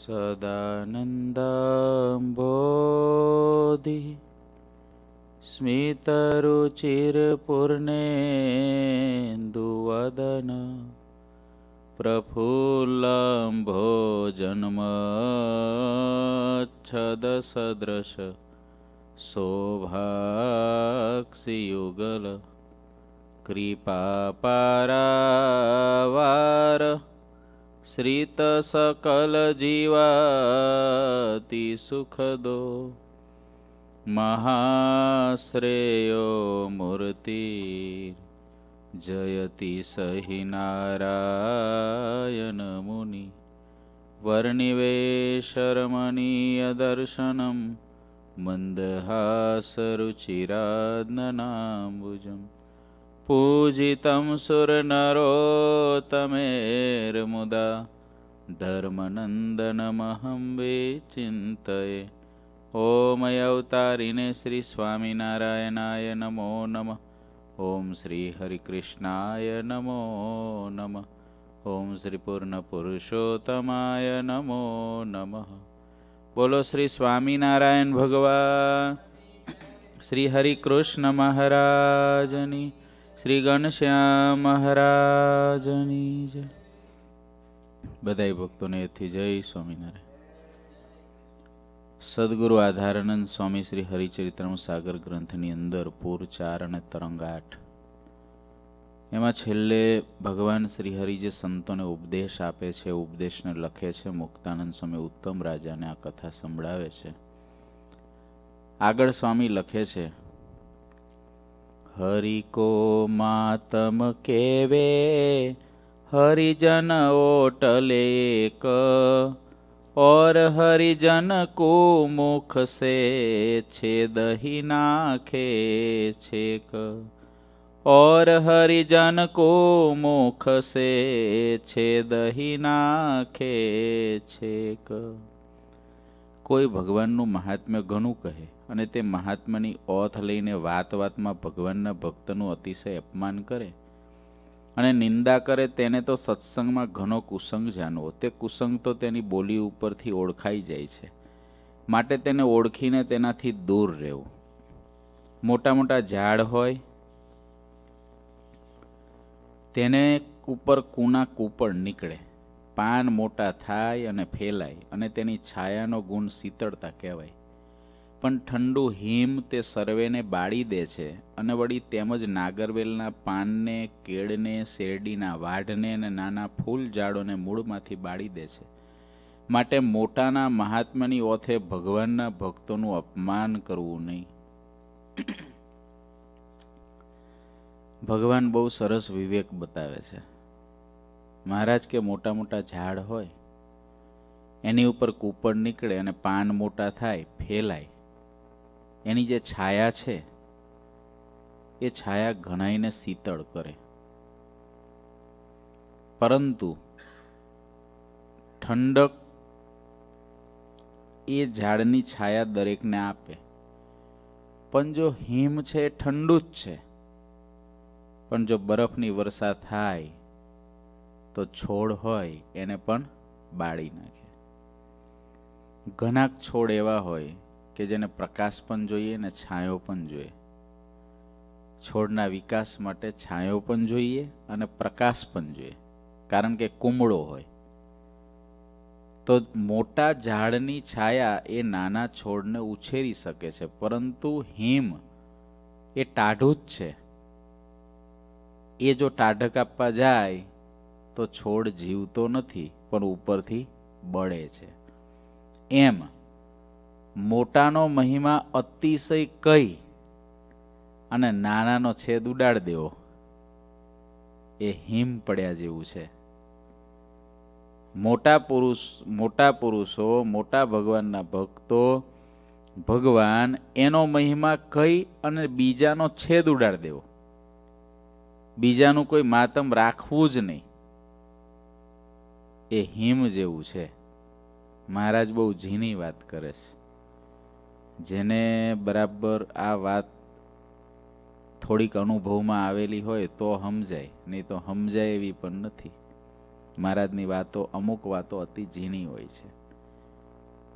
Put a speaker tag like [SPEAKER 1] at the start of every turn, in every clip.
[SPEAKER 1] सदानन्दाम्बोधि स्मितरुचिरपूर्णेन्दुवदन प्रफुल्लाम्भोजन्मच्छदसदृश जन्मच्छदसदृश शोभाक्षियुगल कृपापारवार श्रितसकलजीवाति सुखदो महाश्रेयो मूर्ति जयति सहि नारायणमुनि वर्णिवेशरमणीयदर्शनं मन्दहासरुचिराद्ननाम्बुजम् पूजितं सुरनरोतमेर्मुदा धर्मनन्दनमहं विचिन्तये ॐमयवतारिणे श्रीस्वामिनारायणाय नमो नमः ॐ श्रीहरिकृष्णाय नमो नमः ॐ श्रीपूर्णपुरुषोत्तमाय नमो नमः બોલો શ્રી સ્વામિનારાયણ ભગવાન શ્રી હરિકૃષ્ણ મહારાજની શ્રી ઘનશ્યામ મહારાજની જય બધાય ભક્તોને એથી જય સ્વામિનારાયણ સદગુરુ આધારાનંદ સ્વામી શ્રી હરિચરિત્રમ સાગર ગ્રંથની અંદર પૂર ચાર અને તરંગ આઠ એમાં છેલ્લે ભગવાન શ્રી હરિ જે સંતોને ઉપદેશ આપે છે ઉપદેશને લખે છે મુક્તાનંદ સ્વામી ઉત્તમ રાજાને આ કથા સંભળાવે છે આગળ સ્વામી લખે છે હરિકો માતમ કેવે હરિજન ઓટલે એક और હરિજન को मुख से छेद ही છેક छेक હરિજન કો મુખ સે से छेद ही નાખે છેક કોઈ ભગવાનનું મહાત્મ્ય ઘણું કહે અને તે મહાત્માની ઓથ લઈને વાત વાતમાં ભગવાનના ભક્તનું અતિશય અપમાન કરે અને નિંદા કરે તેને તો સત્સંગમાં ઘણો કુસંગ જાણવો તે કુસંગ તો તેની બોલી ઉપરથી ઓળખાઈ જાય છે માટે તેને ઓળખીને તેનાથી દૂર રહેવું મોટા મોટા ઝાડ હોય તેને ઉપર કૂના કૂપણ નીકળે પાન મોટા થાય અને ફેલાય અને તેની છાયાનો ગુણ શીતળતા કહેવાય પણ ઠંડુ હિમ તે સર્વેને બાળી દે છે અને વળી તેમજ નાગરવેલના પાનને કેળને શેરડીના વાઢને અને નાના ફૂલ ઝાડોને મૂળમાંથી બાળી દે છે માટે મોટાના મહાત્માની ઓથે ભગવાનના ભક્તોનું અપમાન કરવું નહીં ભગવાન બહુ સરસ વિવેક બતાવે છે મહારાજ કે મોટા મોટા ઝાડ હોય એની ઉપર કૂપડ નીકળે અને પાન મોટા થાય ફેલાય એની જે છાયા છે એ છાયા ઘણાઈને શીતળ કરે પરંતુ ઠંડક એ ઝાડની છાયા દરેકને આપે પણ જો હિમ છે એ ઠંડુ જ છે પણ જો બરફની વર્ષા થાય તો છોડ હોય એને પણ બાળી નાખે ઘણા છોડ એવા હોય કે જેને પ્રકાશ પણ જોઈએ અને છાંયો પણ જોઈએ છોડના વિકાસ માટે છાંયો પણ જોઈએ અને પ્રકાશ પણ જોઈએ કારણ કે કુમળો હોય તો મોટા ઝાડની છાયા એ નાના છોડને ઉછેરી શકે છે પરંતુ હિમ એ ટાઢું જ છે એ જો ટાઢક કાપવા જાય તો છોડ જીવતો નથી પણ ઉપરથી બળે છે એમ મોટાનો મહિમા અતિશય કઈ અને નાનાનો છેદ ઉડાડ દેવો એ હિમ પડ્યા જેવું છે મોટા પુરુષ મોટા પુરુષો મોટા ભગવાનના ભક્તો ભગવાન એનો મહિમા કઈ અને બીજાનો છેદ ઉડાડ દેવો બીજાનું કોઈ માતમ રાખવું જ નહીં એ હિમ જેવું છે મહારાજ બહુ ઝીણી વાત કરે છે જેને બરાબર આ વાત થોડીક અનુભવમાં આવેલી હોય તો સમજાય નહીં તો સમજાય એવી પણ નથી મહારાજની વાતો અમુક વાતો અતિ ઝીણી હોય છે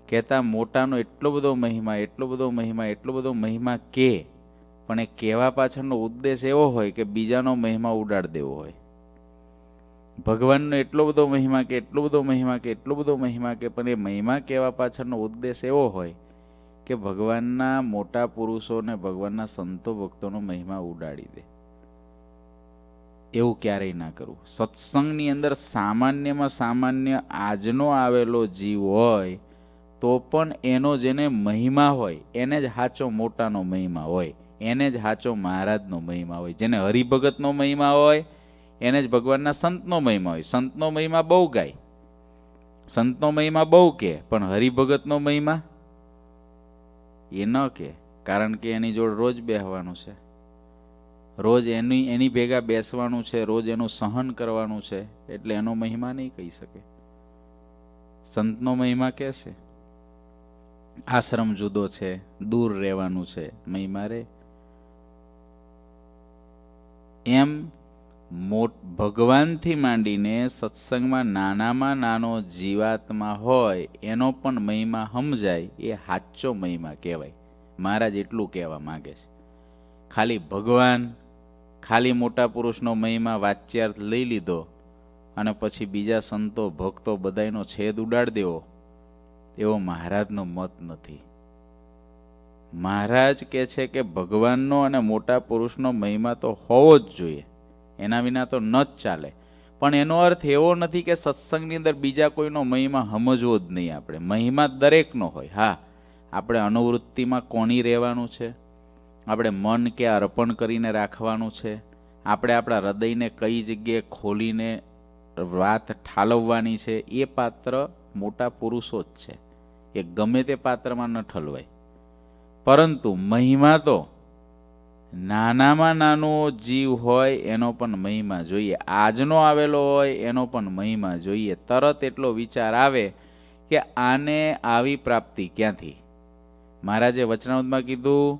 [SPEAKER 1] કહેતા મોટાનો એટલો બધો મહિમા એટલો બધો મહિમા એટલો બધો મહિમા કે પણ એ કહેવા પાછળનો ઉદ્દેશ એવો હોય કે બીજાનો મહિમા ઉડાડ દેવો હોય ભગવાનનો એટલો બધો મહિમા કે એટલો બધો મહિમા કે એટલો બધો મહિમા કે પણ એ મહિમા કહેવા પાછળનો ઉદ્દેશ એવો હોય કે ભગવાનના મોટા પુરુષો ને ભગવાનના સંતો ભક્તોનો મહિમા ઉડાડી દે એવું ક્યારેય ના કરવું સત્સંગની અંદર સામાન્યમાં સામાન્ય આજનો આવેલો જીવ હોય તો પણ એનો જેને મહિમા હોય એને જ સાચો મોટાનો મહિમા હોય એને જ સાચો મહારાજનો મહિમા હોય જેને હરિભગતનો મહિમા હોય એને જ ભગવાનના સંતનો મહિમા હોય સંતનો મહિમા બહુ ગાય સંતનો મહિમા બહુ કે પણ હરિભગતનો મહિમા એ ન કે કારણ કે એની જોડે રોજ બેસવાનું છે રોજ એની એની ભેગા બેસવાનું છે રોજ એનું સહન કરવાનું છે એટલે એનો મહિમા નહીં કહી શકે સંતનો મહિમા કહેશે આશ્રમ જુદો છે દૂર રહેવાનું છે મહિમા રે એમ મોટ ભગવાનથી માંડીને સત્સંગમાં નાનામાં નાનો જીવાત્મા હોય એનો પણ મહિમા સમજાય એ સાચો મહિમા કહેવાય મહારાજ એટલું કહેવા માગે છે ખાલી ભગવાન ખાલી મોટા પુરુષનો મહિમા વાચ્યાર્થ લઈ લીધો અને પછી બીજા સંતો ભક્તો બધાનો છેદ ઉડાડી દેવો એવો મહારાજનો મત નથી મહારાજ કહે છે કે ભગવાનનો અને મોટા પુરુષનો મહિમા તો હોવો જ જોઈએ એના વિના તો ન જ ચાલે પણ એનો અર્થ એવો નથી કે સત્સંગની અંદર બીજા કોઈનો મહિમા સમજવો જ નહીં આપણે મહિમા દરેકનો હોય હા આપણે અનુવૃત્તિમાં કોની રહેવાનું છે આપણે મન કે અર્પણ કરીને રાખવાનું છે આપણે આપણા હૃદયને કઈ જગ્યાએ ખોલીને વાત ઠાલવવાની છે એ પાત્ર મોટા પુરુષો જ છે એ ગમે તે પાત્રમાં ન ઠલવાય પરંતુ મહિમા તો નાનામાં નાનો જીવ હોય એનો પણ મહિમા જોઈએ આજનો આવેલો હોય એનો પણ મહિમા જોઈએ તરત એટલો વિચાર આવે કે આને આવી પ્રાપ્તિ ક્યાંથી મહારાજે વચનામૃતમાં કીધું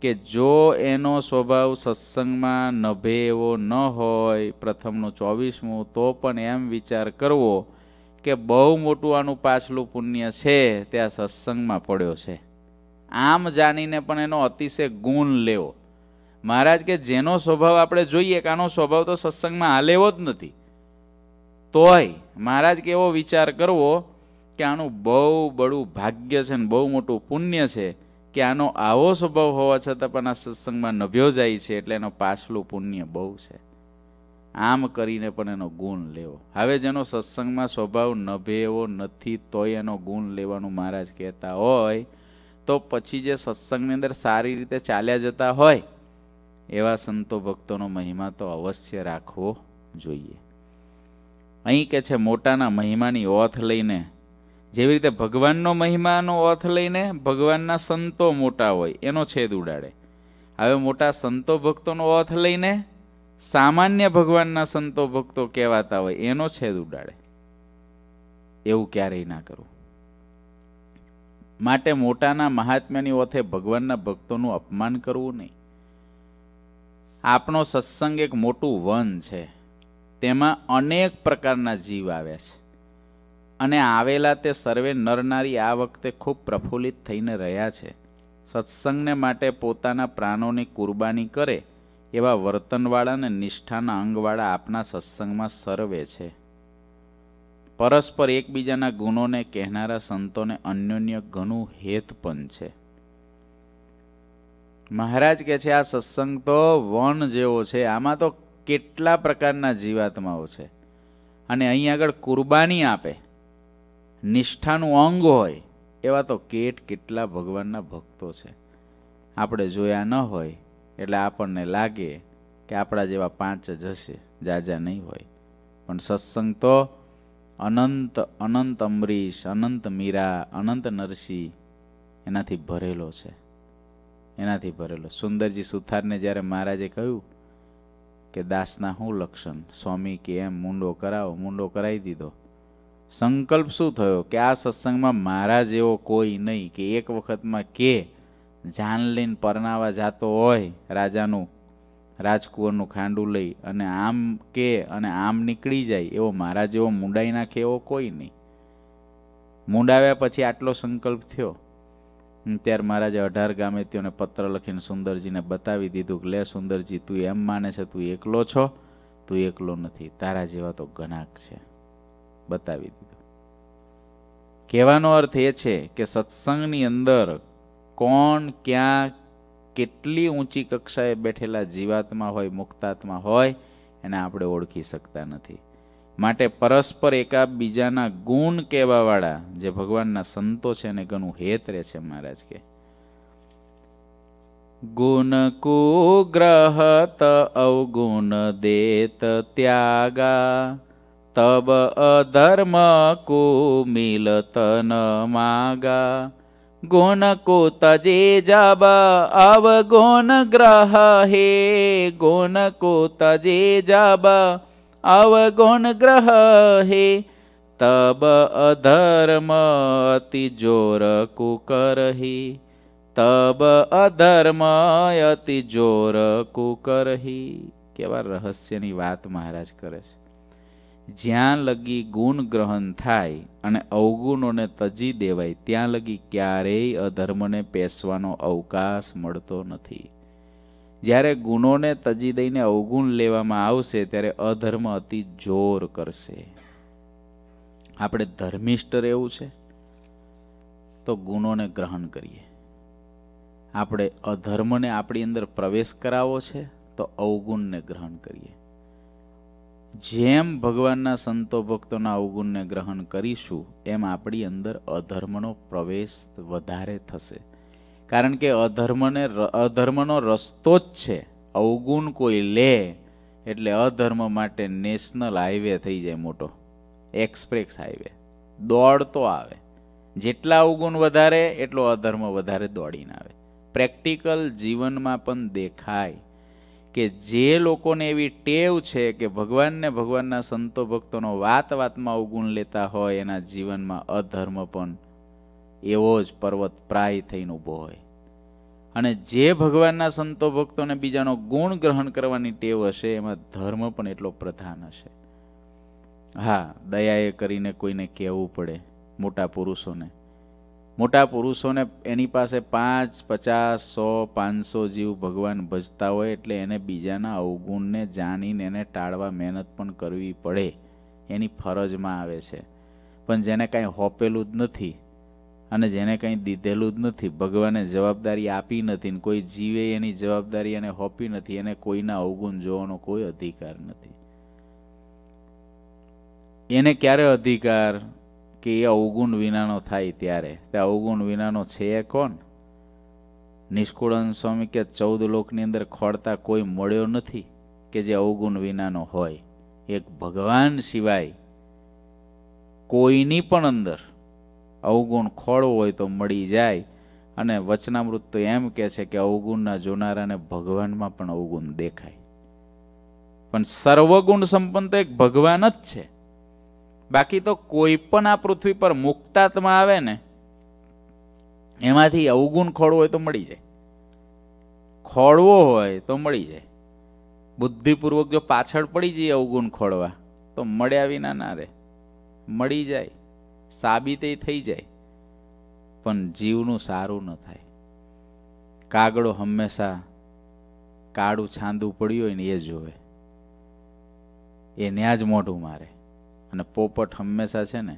[SPEAKER 1] કે જો એનો સ્વભાવ સત્સંગમાં નભે એવો ન હોય પ્રથમનો ચોવીસમું તો પણ એમ વિચાર કરવો કે બહુ મોટું આનું પાછલું પુણ્ય છે તે આ સત્સંગમાં પડ્યો છે આમ જાણીને પણ એનો અતિશય ગુણ લેવો મહારાજ કે જેનો સ્વભાવ આપણે જોઈએ કે આનો સ્વભાવ તો સત્સંગમાં હાલેવો જ નથી તોય મહારાજ કે એવો વિચાર કરવો કે આનું બહુ બડું ભાગ્ય છે ને બહુ મોટું પુણ્ય છે કે આનો આવો સ્વભાવ હોવા છતાં પણ આ સત્સંગમાં નભ્યો જાય છે એટલે એનો પાછલું પુણ્ય બહુ છે આમ કરીને પણ એનો ગુણ લેવો હવે જેનો સત્સંગમાં સ્વભાવ નભે એવો નથી તોય એનો ગુણ લેવાનું મહારાજ કહેતા હોય તો પછી જે સત્સંગની અંદર સારી રીતે ચાલ્યા જતા હોય એવા સંતો ભક્તોનો મહિમા તો અવશ્ય રાખવો જોઈએ અહીં કે છે મોટાના મહિમાની ઓથ લઈને જેવી રીતે ભગવાનનો મહિમાનો ઓથ લઈને ભગવાનના સંતો મોટા હોય એનો છેદ ઉડાડે હવે મોટા સંતો ભક્તોનો ઓથ લઈને સામાન્ય ભગવાનના સંતો ભક્તો કહેવાતા હોય એનો છેદ ઉડાડે એવું ક્યારેય ના કરવું માટે મોટાના મહાત્મ્યની ઓથે ભગવાનના ભક્તોનું અપમાન કરવું નહીં આપણો સત્સંગ એક મોટું વન છે તેમાં અનેક પ્રકારના જીવ આવ્યા છે અને આવેલા તે સર્વે નરનારી આ વખતે ખૂબ પ્રફુલ્લિત થઈને રહ્યા છે સત્સંગને માટે પોતાના પ્રાણોની કુરબાની કરે એવા વર્તનવાળા અને નિષ્ઠાના અંગવાળા આપના સત્સંગમાં સર્વે છે પરસ્પર એકબીજાના ગુણોને કહેનારા સંતોને અન્યોન્ય ઘણું હેત પણ છે મહારાજ કે છે આ સત્સંગ તો વન જેવો છે આમાં તો કેટલા પ્રકારના જીવાત્માઓ છે અને અહીં આગળ કુરબાની આપે નિષ્ઠાનું અંગ હોય એવા તો કેટ કેટલા ભગવાનના ભક્તો છે આપણે જોયા ન હોય એટલે આપણને લાગે કે આપણા જેવા પાંચ જશે જાજા નહીં હોય પણ સત્સંગ તો અનંત અનંત અમરીશ અનંત મીરા અનંત નરસિંહ એનાથી ભરેલો છે એનાથી ભરેલો સુંદરજી સુથારને જ્યારે મહારાજે કહ્યું કે દાસના શું લક્ષણ સ્વામી કે એમ મૂંડો કરાવો મૂંડો કરાવી દીધો સંકલ્પ શું થયો કે આ સત્સંગમાં મારા જેવો કોઈ નહીં કે એક વખતમાં કે જાન લઈને પરણાવા જતો હોય રાજાનું રાજકુંવરનું ખાંડું લઈ અને આમ કે અને આમ નીકળી જાય એવો મારા જેવો મૂંડાઈ નાખે એવો કોઈ નહીં મુંડાવ્યા પછી આટલો સંકલ્પ થયો ત્યારે મહારાજે અઢાર ગામે તેઓને પત્ર લખીને સુંદરજીને બતાવી દીધું કે લે સુંદરજી તું એમ માને છે તું એકલો છો તું એકલો નથી તારા જેવા તો ઘણાક છે બતાવી દીધું કહેવાનો અર્થ એ છે કે સત્સંગની અંદર કોણ ક્યાં કેટલી ઊંચી કક્ષાએ બેઠેલા જીવાત્મા હોય મુક્તાત્મા હોય એને આપણે ઓળખી શકતા નથી માટે પરસ્પર એકાબીજાના ગુણ કહેવાવાળા જે ભગવાનના સંતો છે એને ઘણું હેત રહે છે મહારાજ કે ગુણ કુગ્રહત અવગુણ દેત ત્યાગા તબ અધર્મ કુ મિલતન માગા ગુણ કો તજે જબ અવગુણ ગ્રહ હે ગુણ કો તજે જબ अवगुण ग्रह हे तब अधर्म જોર जोर कुकरही તબ અધર્મ અતિ જોર કુકરહી કેવા રહસ્યની વાત મહારાજ કરે છે જ્યાં લગી ગુણ ગ્રહણ થાય અને અવગુણોને તજી દેવાય ત્યાં લગી ક્યારેય અધર્મને પેસવાનો અવકાશ મળતો નથી જ્યારે ગુણોને તજી દઈને અવગુણ લેવામાં આવશે ત્યારે અધર્મ અતિ જોર કરશે આપણે ધર્મિષ્ઠ રહેવું છે તો ગુણોને ગ્રહણ કરીએ આપણે અધર્મને આપણી અંદર પ્રવેશ કરાવવો છે તો અવગુણને ગ્રહણ કરીએ જેમ ભગવાનના સંતો ભક્તોના અવગુણને ગ્રહણ કરીશું એમ આપણી અંદર અધર્મનો પ્રવેશ વધારે થશે કારણ કે અધર્મને અધર્મનો રસ્તો જ છે અવગુણ કોઈ લે એટલે અધર્મ માટે નેશનલ હાઈવે થઈ જાય મોટો એક્સપ્રેસ હાઈવે દોડતો આવે જેટલા અવગુણ વધારે એટલો અધર્મ વધારે દોડીને આવે પ્રેક્ટિકલ જીવનમાં પણ દેખાય કે જે લોકોને એવી ટેવ છે કે ભગવાનને ભગવાનના સંતો ભક્તોનો વાત વાતમાં અવગુણ લેતા હોય એના જીવનમાં અધર્મ પણ એવો જ પર્વત પ્રાય થઈને ઊભો હોય અને જે ભગવાનના સંતો ભક્તોને બીજાનો ગુણ ગ્રહણ કરવાની ટેવ હશે એમાં ધર્મ પણ એટલો પ્રધાન હશે હા દયાએ કરીને કોઈને કહેવું પડે મોટા પુરુષોને મોટા પુરુષોને એની પાસે પાંચ પચાસ સો પાંચસો જીવ ભગવાન ભજતા હોય એટલે એને બીજાના અવગુણને જાણીને એને ટાળવા મહેનત પણ કરવી પડે એની ફરજમાં આવે છે પણ જેને કાંઈ હોપેલું જ નથી અને જેને કંઈ દીધેલું જ નથી ભગવાને જવાબદારી આપી નથી ને કોઈ જીવે એની જવાબદારી એને હોપી નથી એને કોઈના અવગુણ જોવાનો કોઈ અધિકાર નથી એને ક્યારે અધિકાર કે એ અવગુણ વિનાનો થાય ત્યારે તે અવગુણ વિનાનો છે એ કોણ નિષ્કુળન સ્વામી કે ચૌદ લોકની અંદર ખોળતા કોઈ મળ્યો નથી કે જે અવગુણ વિનાનો હોય એક ભગવાન સિવાય કોઈની પણ અંદર અવગુણ ખોળવો હોય તો મળી જાય અને વચનામૃત તો એમ કહે છે કે અવગુણના જોનારાને ભગવાનમાં પણ અવગુણ દેખાય પણ સર્વગુણ સંપન્ન તો એક ભગવાન જ છે બાકી તો કોઈ પણ આ પૃથ્વી પર મુક્તાત્મા આવે ને એમાંથી અવગુણ ખોળવો હોય તો મળી જાય ખોળવો હોય તો મળી જાય બુદ્ધિપૂર્વક જો પાછળ પડી જઈએ અવગુણ ખોળવા તો મળ્યા વિના ના રહે મળી જાય સાબિતે થઈ જાય પણ જીવનું સારું ન થાય કાગડો હંમેશા કાળું છાંદું પડ્યું હોય ને એ જોવે એ ન્યા જ મોઢું મારે અને પોપટ હંમેશા છે ને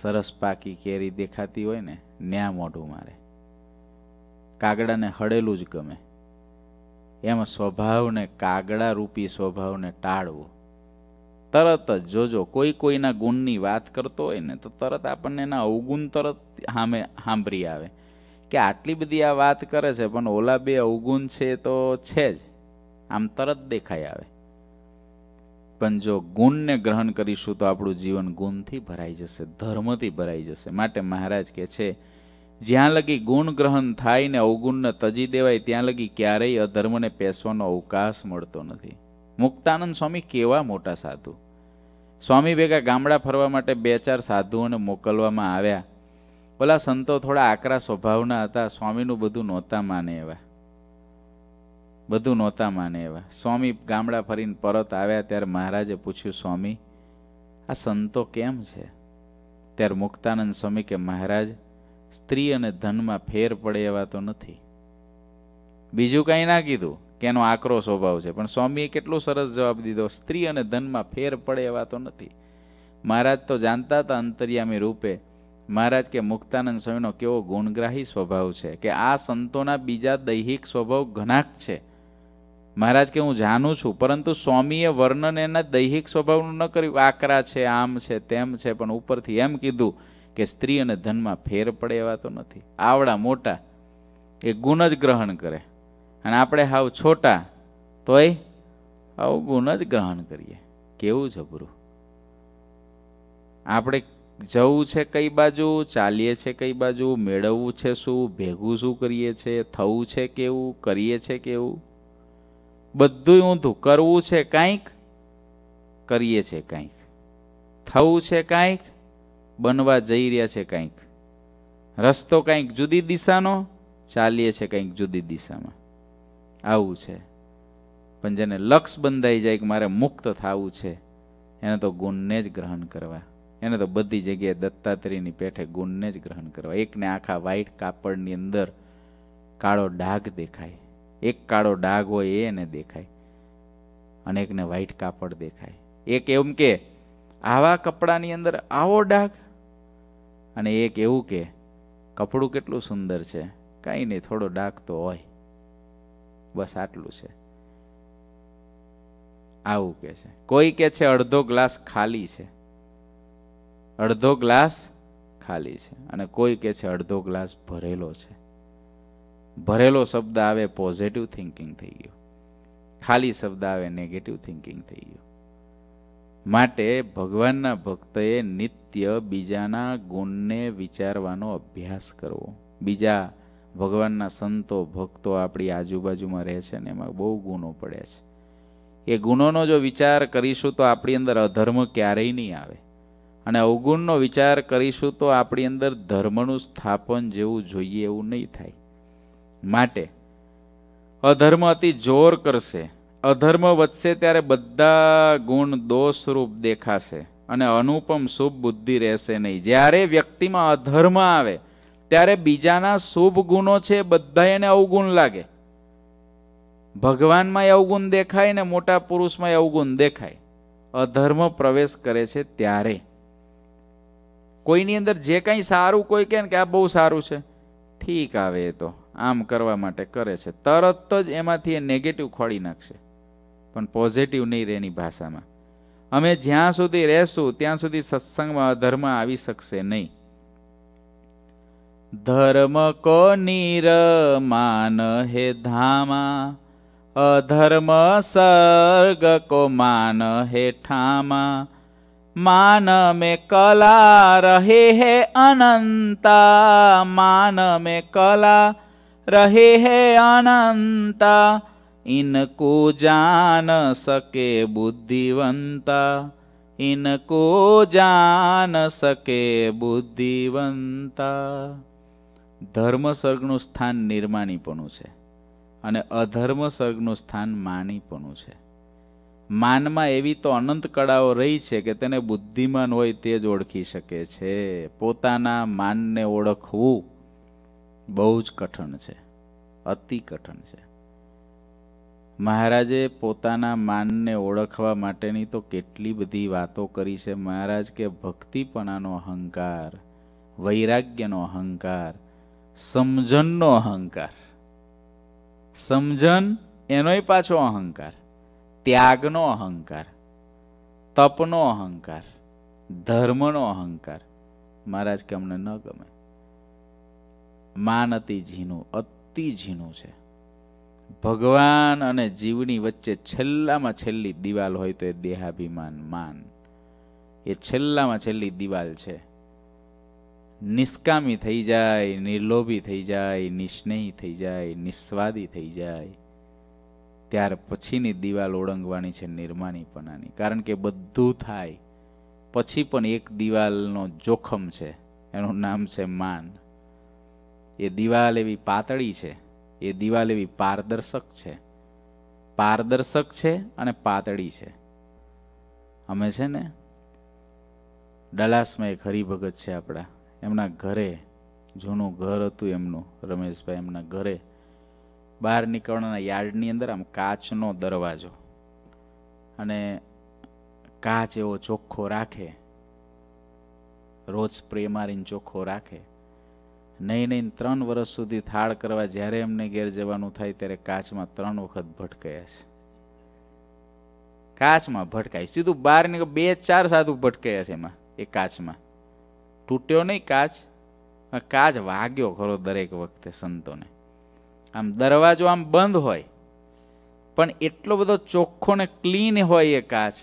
[SPEAKER 1] સરસ પાકી કેરી દેખાતી હોય ને ન્યા મોઢું મારે કાગડાને હળેલું જ ગમે એમ સ્વભાવને કાગડા રૂપી સ્વભાવને ટાળવું તરત જ જોજો કોઈ કોઈના ગુણની વાત કરતો હોય ને તો તરત આપણને એના અવગુણ તરત સામે સાંભળી આવે કે આટલી બધી આ વાત કરે છે પણ ઓલા બે અવગુણ છે તો છે જ આમ તરત દેખાઈ આવે પણ જો ગુણને ગ્રહણ કરીશું તો આપણું જીવન ગુણથી ભરાઈ જશે ધર્મથી ભરાઈ જશે માટે મહારાજ કહે છે જ્યાં લગી ગુણ ગ્રહણ થાય ને અવગુણને તજી દેવાય ત્યાં લગી ક્યારેય અધર્મને પેસવાનો અવકાશ મળતો નથી મુક્તાનંદ સ્વામી કેવા મોટા સાધુ સ્વામી ભેગા ગામડા ફરવા માટે બે ચાર સાધુઓને મોકલવામાં આવ્યા ઓલા સંતો થોડા આકરા સ્વભાવના હતા સ્વામીનું બધું નહોતા માને એવા બધું નહોતા માને એવા સ્વામી ગામડા ફરીને પરત આવ્યા ત્યારે મહારાજે પૂછ્યું સ્વામી આ સંતો કેમ છે ત્યારે મુક્તાનંદ સ્વામી કે મહારાજ સ્ત્રી અને ધનમાં ફેર પડે એવા તો નથી બીજું કાંઈ ના કીધું કે એનો આકરો સ્વભાવ છે પણ સ્વામીએ કેટલો સરસ જવાબ દીધો સ્ત્રી અને ધનમાં ફેર પડે એવા તો નથી મહારાજ તો જાણતા હતા અંતર્યામી રૂપે મહારાજ કે મુક્તાનંદ સ્વામીનો કેવો ગુણગ્રાહી સ્વભાવ છે કે આ સંતોના બીજા દૈહિક સ્વભાવ ઘણાક છે મહારાજ કે હું જાણું છું પરંતુ સ્વામીએ વર્ણન એના દૈહિક સ્વભાવનું ન કર્યું આકરા છે આમ છે તેમ છે પણ ઉપરથી એમ કીધું કે સ્ત્રી અને ધનમાં ફેર પડે એવા તો નથી આવડા મોટા એ ગુણ જ ગ્રહણ કરે અને આપણે હાવ છોટા તોય અવગુણ જ ગ્રહણ કરીએ કેવું જબરું આપણે જવું છે કઈ બાજુ ચાલીએ છે કઈ બાજુ મેળવવું છે શું ભેગું શું કરીએ છીએ થવું છે કેવું કરીએ છે કેવું બધું ઊંધું કરવું છે કાંઈક કરીએ છે કાંઈક થવું છે કાંઈક બનવા જઈ રહ્યા છે કાંઈક રસ્તો કાંઈક જુદી દિશાનો ચાલીએ છે કંઈક જુદી દિશામાં આવું છે પણ જેને લક્ષ બંધાઈ જાય કે મારે મુક્ત થવું છે એને તો ગુણને જ ગ્રહણ કરવા એને તો બધી જગ્યાએ દત્તાત્રેયની પેઠે ગુણને જ ગ્રહણ કરવા એકને આખા વ્હાઈટ કાપડની અંદર કાળો ડાઘ દેખાય એક કાળો ડાઘ હોય એ એને દેખાય અને એકને વ્હાઈટ કાપડ દેખાય એક એમ કે આવા કપડાની અંદર આવો ડાઘ અને એક એવું કે કપડું કેટલું સુંદર છે કાંઈ નહીં થોડો ડાઘ તો હોય બસ આટલું છે આવું કે છે કોઈ કે છે અડધો ગ્લાસ ખાલી છે અડધો ગ્લાસ ખાલી છે અને કોઈ કે છે અડધો ગ્લાસ ભરેલો છે ભરેલો શબ્દ આવે પોઝિટિવ થિંકિંગ થઈ ગયું ખાલી શબ્દ આવે નેગેટિવ થિંકિંગ થઈ ગયું માટે ભગવાનના ભક્તએ નિત્ય બીજાના ગુણને વિચારવાનો અભ્યાસ કરવો બીજા ભગવાનના સંતો ભક્તો આપણી આજુબાજુમાં રહે છે ને એમાં બહુ ગુનો પડે છે એ ગુનોનો જો વિચાર કરીશું તો આપણી અંદર અધર્મ ક્યારેય નહીં આવે અને અવગુણનો વિચાર કરીશું તો આપણી અંદર ધર્મનું સ્થાપન જેવું જોઈએ એવું નહીં થાય માટે અધર્મ અતિ જોર કરશે અધર્મ વધશે ત્યારે બધા ગુણ દોષરૂપ દેખાશે અને અનુપમ શુભ બુદ્ધિ રહેશે નહીં જ્યારે વ્યક્તિમાં અધર્મ આવે ત્યારે બીજાના શુભ ગુણો છે બધા એને અવગુણ લાગે ભગવાનમાં અવગુણ દેખાય ને મોટા પુરુષમાં અવગુણ દેખાય અધર્મ પ્રવેશ કરે છે ત્યારે કોઈની અંદર જે કંઈ સારું કોઈ કહે ને કે આ બહુ સારું છે ઠીક આવે એ તો આમ કરવા માટે કરે છે તરત જ એમાંથી એ નેગેટિવ ખોળી નાખશે પણ પોઝિટિવ નહીં રહે એની ભાષામાં અમે જ્યાં સુધી રહેશું ત્યાં સુધી સત્સંગમાં અધર્મ આવી શકશે નહીં ધર્મ કો નીર માન હે ધામા અધર્મ સર્ગ કો માન હે ઠામા मान में कला रहे है अनंता मान में कला रहे है अनंता इनको जान सके बुद्धिवंता इनको जान सके बुद्धिवंता ધર્મ સર્ગનું સ્થાન નિર્માણીપણું છે અને અધર્મ સર્ગનું સ્થાન માનીપણું છે માનમાં એવી તો અનંત કળાઓ રહી છે કે તેને બુદ્ધિમાન હોય તે જ ઓળખી શકે છે પોતાના માનને ઓળખવું બહુ જ કઠણ છે અતિ કઠણ છે મહારાજે પોતાના માનને ઓળખવા માટેની તો કેટલી બધી વાતો કરી છે મહારાજ કે ભક્તિપણાનો અહંકાર વૈરાગ્યનો અહંકાર સમજણનો અહંકાર સમજણ એનોય પાછો અહંકાર ત્યાગનો અહંકાર તપનો અહંકાર ધર્મનો અહંકાર મહારાજ કે અમને ન ગમે માન અતિ ઝીણું અતિ ઝીણું છે ભગવાન અને જીવની વચ્ચે છેલ્લામાં છેલ્લી દિવાલ હોય તો એ દેહાભિમાન માન એ છેલ્લામાં છેલ્લી દિવાલ છે નિષ્કામી થઈ જાય નિર્લોભી થઈ જાય નિસ્નેહી થઈ જાય નિસ્વાદી થઈ જાય ત્યાર પછીની દિવાલ ઓળંગવાની છે નિર્માણીપણાની કારણ કે બધું થાય પછી પણ એક દિવાલનો જોખમ છે એનું નામ છે માન એ દિવાલ એવી પાતળી છે એ દિવાલ એવી પારદર્શક છે પારદર્શક છે અને પાતળી છે અમે છે ને ડલાસમાં એક હરિભગત છે આપણા એમના ઘરે જૂનું ઘર હતું એમનું રમેશભાઈ એમના ઘરે બહાર નીકળવાના યાર્ડની અંદર આમ કાચનો દરવાજો અને કાચ એવો ચોખ્ખો રાખે રોજ સ્પ્રે મારીને ચોખ્ખો રાખે નહીં નહીં ત્રણ વર્ષ સુધી થાળ કરવા જ્યારે એમને ઘેર જવાનું થાય ત્યારે કાચમાં ત્રણ વખત ભટકાયા છે કાચમાં ભટકાય સીધું બહાર નીકળે બે ચાર સાધુ ભટકાયા છે એમાં એ કાચમાં તૂટ્યો નહીં કાચ કાચ વાગ્યો ખરો દરેક વખતે સંતોને આમ દરવાજો આમ બંધ હોય પણ એટલો બધો ચોખ્ખો ને ક્લીન હોય એ કાચ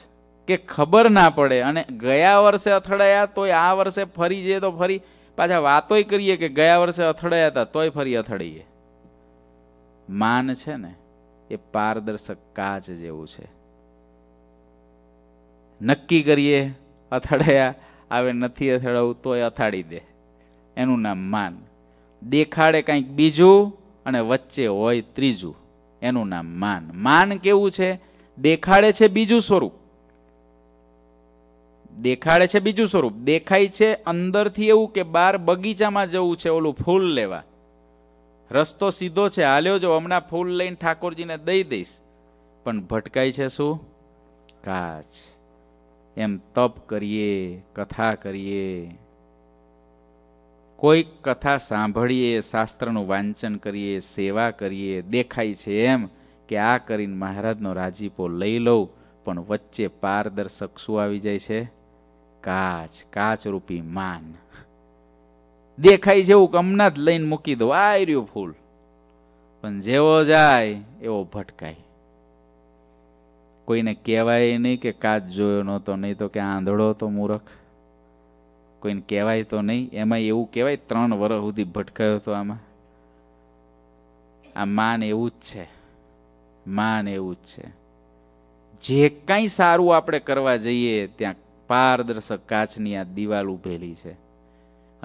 [SPEAKER 1] કે ખબર ના પડે અને ગયા વર્ષે અથડાયા તોય આ વર્ષે ફરી જઈએ તો ફરી પાછા વાતોય કરીએ કે ગયા વર્ષે અથડાયા હતા તોય ફરી અથડીએ માન છે ને એ પારદર્શક કાચ જેવું છે નક્કી કરીએ અથડાયા આવે નથી અથડાવું તોય અથાડી દે એનું નામ માન દેખાડે કંઈક બીજું અને વચ્ચે હોય ત્રીજું એનું નામ માન માન કેવું છે દેખાડે છે બીજું સ્વરૂપ દેખાડે છે બીજું સ્વરૂપ દેખાય છે અંદરથી એવું કે બહાર બગીચામાં જવું છે ઓલું ફૂલ લેવા રસ્તો સીધો છે હાલ્યો જો હમણાં ફૂલ લઈને ઠાકોરજીને દઈ દઈશ પણ ભટકાય છે શું કાચ એમ તપ કરીએ કથા કરીએ કોઈક કથા સાંભળીએ શાસ્ત્રનું વાંચન કરીએ સેવા કરીએ દેખાય છે એમ કે આ કરીને મહારાજનો રાજીપો લઈ લઉં પણ વચ્ચે પારદર્શક શું આવી જાય છે કાચ કાચરૂપી માન દેખાય જેવું કે હમણાં જ લઈને મૂકી દો આ રહ્યું ફૂલ પણ જેવો જાય એવો ભટકાય કોઈને કહેવાય નહીં કે કાચ જોયો નહોતો નહીં તો કે આંધળો તો મૂરખ કોઈને કહેવાય તો નહીં એમાં એવું કહેવાય ત્રણ વર્ષ સુધી ભટકાયો હતો આમાં આ માન એવું જ છે માન એવું જ છે જે કાંઈ સારું આપણે કરવા જઈએ ત્યાં પારદર્શક કાચની આ દિવાલ ઉભેલી છે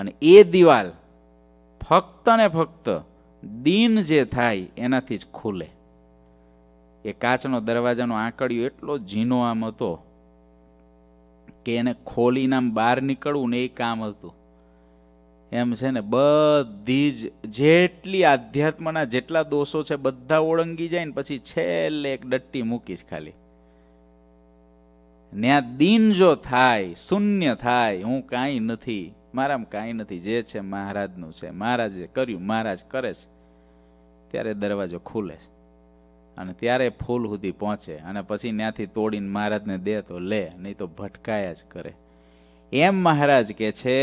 [SPEAKER 1] અને એ દિવાલ ફક્ત ને ફક્ત દિન જે થાય એનાથી જ ખુલે એ કાચનો દરવાજાનો આંકડિયો એટલો ઝીનો આમ હતો કે એને ખોલીને આમ બહાર નીકળવું ને એ કામ હતું એમ છે ને બધી જ જેટલી આધ્યાત્મના જેટલા દોષો છે બધા ઓળંગી જાય ને પછી છેલ્લે એક ડટ્ટી મૂકીશ ખાલી ન્યા દિન જો થાય શૂન્ય થાય હું કાંઈ નથી મારામાં કાંઈ નથી જે છે મહારાજનું છે મહારાજે કર્યું મહારાજ કરે છે ત્યારે દરવાજો ખુલે છે અને ત્યારે ફૂલ સુધી પહોંચે અને પછી ત્યાંથી તોડીને મહારાજને દે તો લે નહીં તો ભટકાયા જ કરે એમ મહારાજ કે છે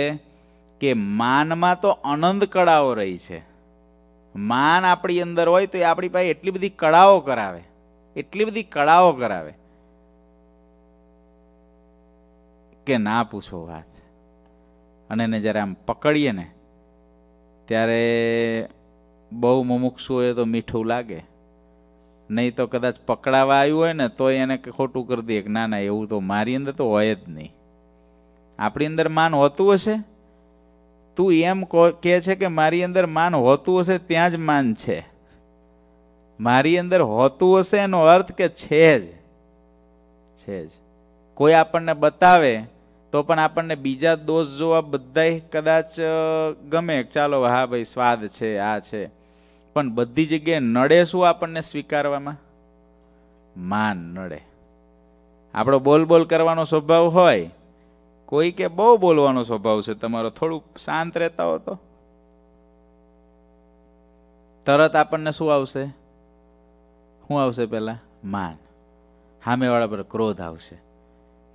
[SPEAKER 1] કે માનમાં તો અનંત કળાઓ રહી છે માન આપણી અંદર હોય તો એ આપણી પાસે એટલી બધી કળાઓ કરાવે એટલી બધી કળાઓ કરાવે કે ના પૂછો વાત અને એને જ્યારે આમ પકડીએ ને ત્યારે બહુ મુમુક્ષુ હોય તો મીઠું લાગે નહીં તો કદાચ પકડાવા આવ્યું હોય ને તો એને ખોટું કરી દે કે ના ના એવું તો મારી અંદર તો હોય જ નહીં આપણી અંદર માન હોતું હશે તું એમ કહે છે કે મારી અંદર માન હોતું હશે ત્યાં જ માન છે મારી અંદર હોતું હશે એનો અર્થ કે છે જ છે જ કોઈ આપણને બતાવે તો પણ આપણને બીજા દોષ જોવા બધાય કદાચ ગમે ચાલો હા ભાઈ સ્વાદ છે આ છે પણ બધી જગ્યાએ નડે શું આપણને સ્વીકારવામાં માન નડે આપણો બોલ બોલ કરવાનો સ્વભાવ હોય કોઈ કે બહુ બોલવાનો સ્વભાવ છે તમારો થોડુંક શાંત રહેતા હો તો તરત આપણને શું આવશે શું આવશે પહેલાં માન સામેવાળા પર ક્રોધ આવશે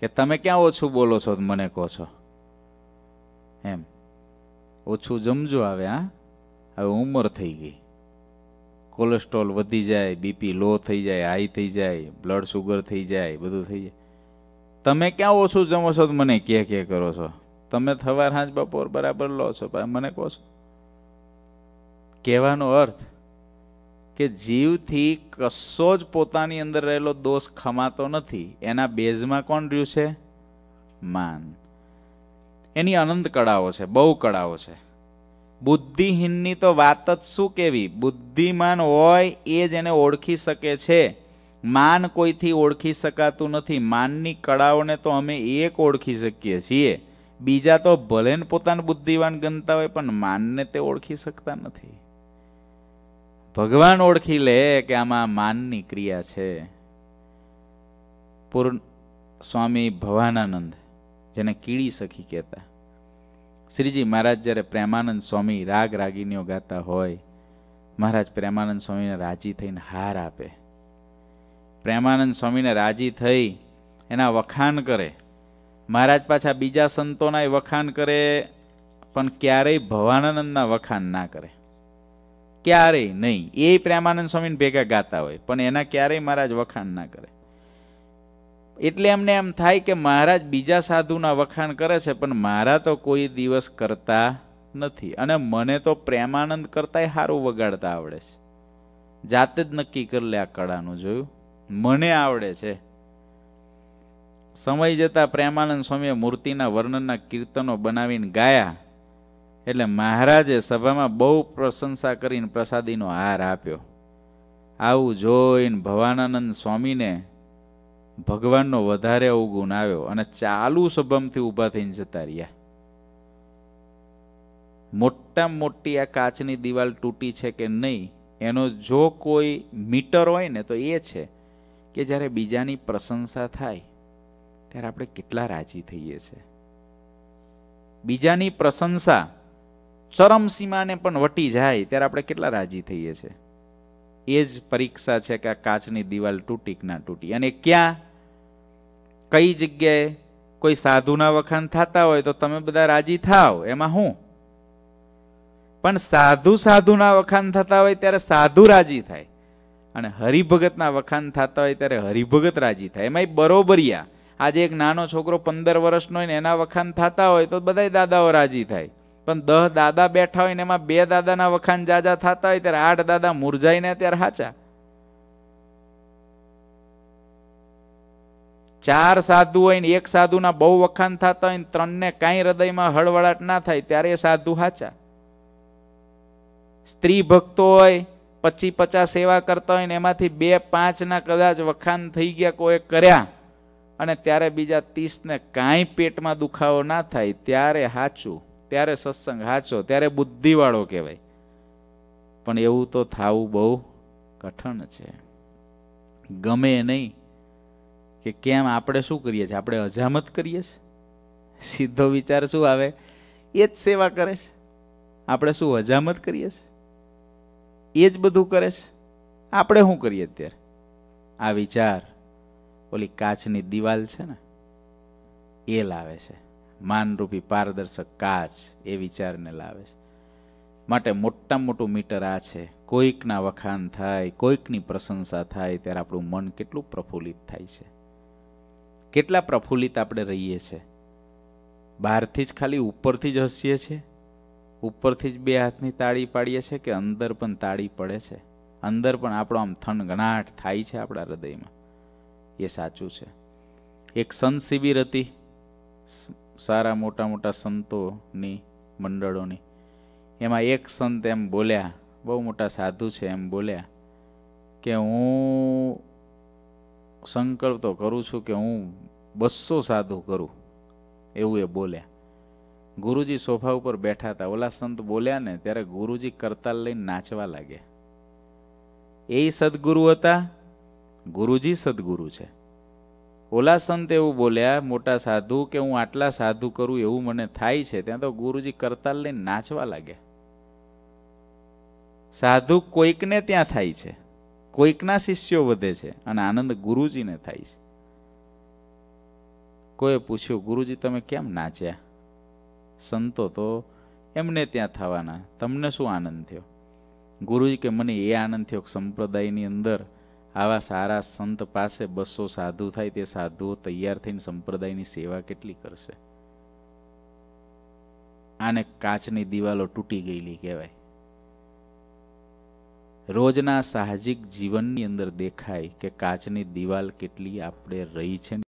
[SPEAKER 1] કે તમે ક્યાં ઓછું બોલો છો મને કહો છો એમ ઓછું જમજો આવે હા હવે ઉંમર થઈ ગઈ કોલેસ્ટ્રોલ વધી જાય બીપી લો થઈ જાય હાઈ થઈ જાય બ્લડ શુગર થઈ જાય બધું થઈ જાય તમે ક્યાં ઓછું જમો છો તો મને કે કે કરો છો તમે થવાર હાંજ બપોર બરાબર લો છો ભાઈ મને કહો છો કહેવાનો અર્થ કે જીવથી કશો જ પોતાની અંદર રહેલો દોષ ખમાતો નથી એના બેઝમાં કોણ રહ્યું છે માન એની અનંત કળાઓ છે બહુ કળાઓ છે બુદ્ધિહીનની તો વાત જ શું કેવી બુદ્ધિમાન હોય એ જ એને ઓળખી શકે છે માન કોઈથી ઓળખી શકાતું નથી માનની કળાઓને તો અમે એક ઓળખી શકીએ છીએ બીજા તો ભલે ને પોતાને બુદ્ધિવાન ગણતા હોય પણ માનને તે ઓળખી શકતા નથી ભગવાન ઓળખી લે કે આમાં માનની ક્રિયા છે પૂર્ણ સ્વામી ભવાનાનંદ જેને કીડી સખી કહેતા શ્રીજી મહારાજ જ્યારે પ્રેમાનંદ સ્વામી રાગ રાગીનીઓ ગાતા હોય મહારાજ પ્રેમાનંદ સ્વામીને રાજી થઈને હાર આપે પ્રેમાનંદ સ્વામીને રાજી થઈ એના વખાણ કરે મહારાજ પાછા બીજા સંતોના વખાણ કરે પણ ક્યારેય ભવાનાનંદના વખાણ ના કરે ક્યારેય નહીં એ પ્રેમાનંદ સ્વામીને ભેગા ગાતા હોય પણ એના ક્યારેય મહારાજ વખાણ ના કરે એટલે એમને એમ થાય કે મહારાજ બીજા સાધુના વખાણ કરે છે પણ મારા તો કોઈ દિવસ કરતા નથી અને મને તો પ્રેમાનંદ કરતાંય સારું વગાડતા આવડે છે જાતે જ નક્કી કરી લે આ કળાનું જોયું મને આવડે છે સમય જતાં પ્રેમાનંદ સ્વામીએ મૂર્તિના વર્ણનના કીર્તનો બનાવીને ગાયા એટલે મહારાજે સભામાં બહુ પ્રશંસા કરીને પ્રસાદીનો હાર આપ્યો આવું જોઈને ભવાનાનંદ સ્વામીને ભગવાનનો વધારે અવગુણ આવ્યો અને ચાલુ સબમથી ઊભા થઈને જતા રહ્યા મોટા મોટી આ કાચની દિવાલ તૂટી છે કે નહીં એનો જો કોઈ મીટર હોય ને તો એ છે કે જ્યારે બીજાની પ્રશંસા થાય ત્યારે આપણે કેટલા રાજી થઈએ છીએ બીજાની પ્રશંસા ચરમસીમાને પણ વટી જાય ત્યારે આપણે કેટલા રાજી થઈએ છીએ એ જ પરીક્ષા છે કે આ કાચની દિવાલ તૂટી કે ના તૂટી અને ક્યાં કઈ જગ્યાએ કોઈ સાધુના વખાણ થતા હોય તો તમે બધા રાજી થાવ એમાં હું પણ સાધુ સાધુના વખાણ થતા હોય ત્યારે સાધુ રાજી થાય અને હરિભગતના વખાણ થતા હોય ત્યારે હરિભગત રાજી થાય એમાંય બરોબરિયા આજે એક નાનો છોકરો પંદર વર્ષનો હોય ને એના વખાણ થતા હોય તો બધા દાદાઓ રાજી થાય પણ દહ દાદા બેઠા હોય ને એમાં બે દાદાના વખાણ જાજા થતા હોય ત્યારે આઠ દાદા મુરઝાઈને ત્યારે સાચા ચાર સાધુ હોય ને એક સાધુના બહુ વખાણ થતા હોય ને ત્રણને કાંઈ હૃદયમાં હળવળાટ ના થાય ત્યારે એ સાધુ હાચા સ્ત્રી ભક્તો હોય પચી પચાસ સેવા કરતા હોય ને એમાંથી બે પાંચના કદાચ વખાણ થઈ ગયા કોઈ કર્યા અને ત્યારે બીજા ત્રીસને કાંઈ પેટમાં દુખાવો ના થાય ત્યારે હાચું ત્યારે સત્સંગ હાચો ત્યારે બુદ્ધિવાળો કહેવાય પણ એવું તો થવું બહુ કઠણ છે ગમે નહીં કે કેમ આપણે શું કરીએ છીએ આપણે હજામત કરીએ છીએ સીધો વિચાર શું આવે એ જ સેવા કરે છે આપણે શું હજામત કરીએ છીએ એ જ બધું કરે છે આપણે શું કરીએ અત્યારે આ વિચાર ઓલી કાચની દિવાલ છે ને એ લાવે છે માનરૂપી પારદર્શક કાચ એ વિચારને લાવે છે માટે મોટામાં મોટું મીટર આ છે કોઈકના વખાણ થાય કોઈકની પ્રશંસા થાય ત્યારે આપણું મન કેટલું પ્રફુલ્લિત થાય છે કેટલા પ્રફુલ્લિત આપણે રહીએ છીએ બહારથી જ ખાલી ઉપરથી જ હસીએ છીએ ઉપરથી જ બે હાથની તાળી પાડીએ છીએ કે અંદર પણ તાળી પડે છે અંદર પણ આપણો આમ થનગણાટ થાય છે આપણા હૃદયમાં એ સાચું છે એક સંત શિબિર હતી સારા મોટા મોટા સંતોની મંડળોની એમાં એક સંત એમ બોલ્યા બહુ મોટા સાધુ છે એમ બોલ્યા કે હું સંકલ્પ તો કરું છું કે હું બસો સાધુ કરું એવું એ બોલ્યા ગુરુજી સોફા ઉપર બેઠા હતા ઓલા સંત બોલ્યા ને ત્યારે ગુરુજી કરતાલ લઈને નાચવા લાગ્યા એ સદગુરુ હતા ગુરુજી સદગુરુ છે ઓલા સંત એવું બોલ્યા મોટા સાધુ કે હું આટલા સાધુ કરું એવું મને થાય છે ત્યાં તો ગુરુજી કરતાલ લઈને નાચવા લાગ્યા સાધુ કોઈકને ત્યાં થાય છે કોઈકના શિષ્યો વધે છે અને આનંદ ગુરુજીને થાય છે કોઈએ પૂછ્યું ગુરુજી તમે કેમ નાચ્યા સંતો તો એમને ત્યાં થવાના તમને શું આનંદ થયો ગુરુજી કે મને એ આનંદ થયો સંપ્રદાયની અંદર આવા સારા સંત પાસે બસો સાધુ થાય તે સાધુઓ તૈયાર થઈને સંપ્રદાયની સેવા કેટલી કરશે આને કાચની દિવાલો તૂટી ગયેલી કહેવાય રોજના સાહજિક જીવનની અંદર દેખાય કે કાચની દિવાલ કેટલી આપણે રહી છે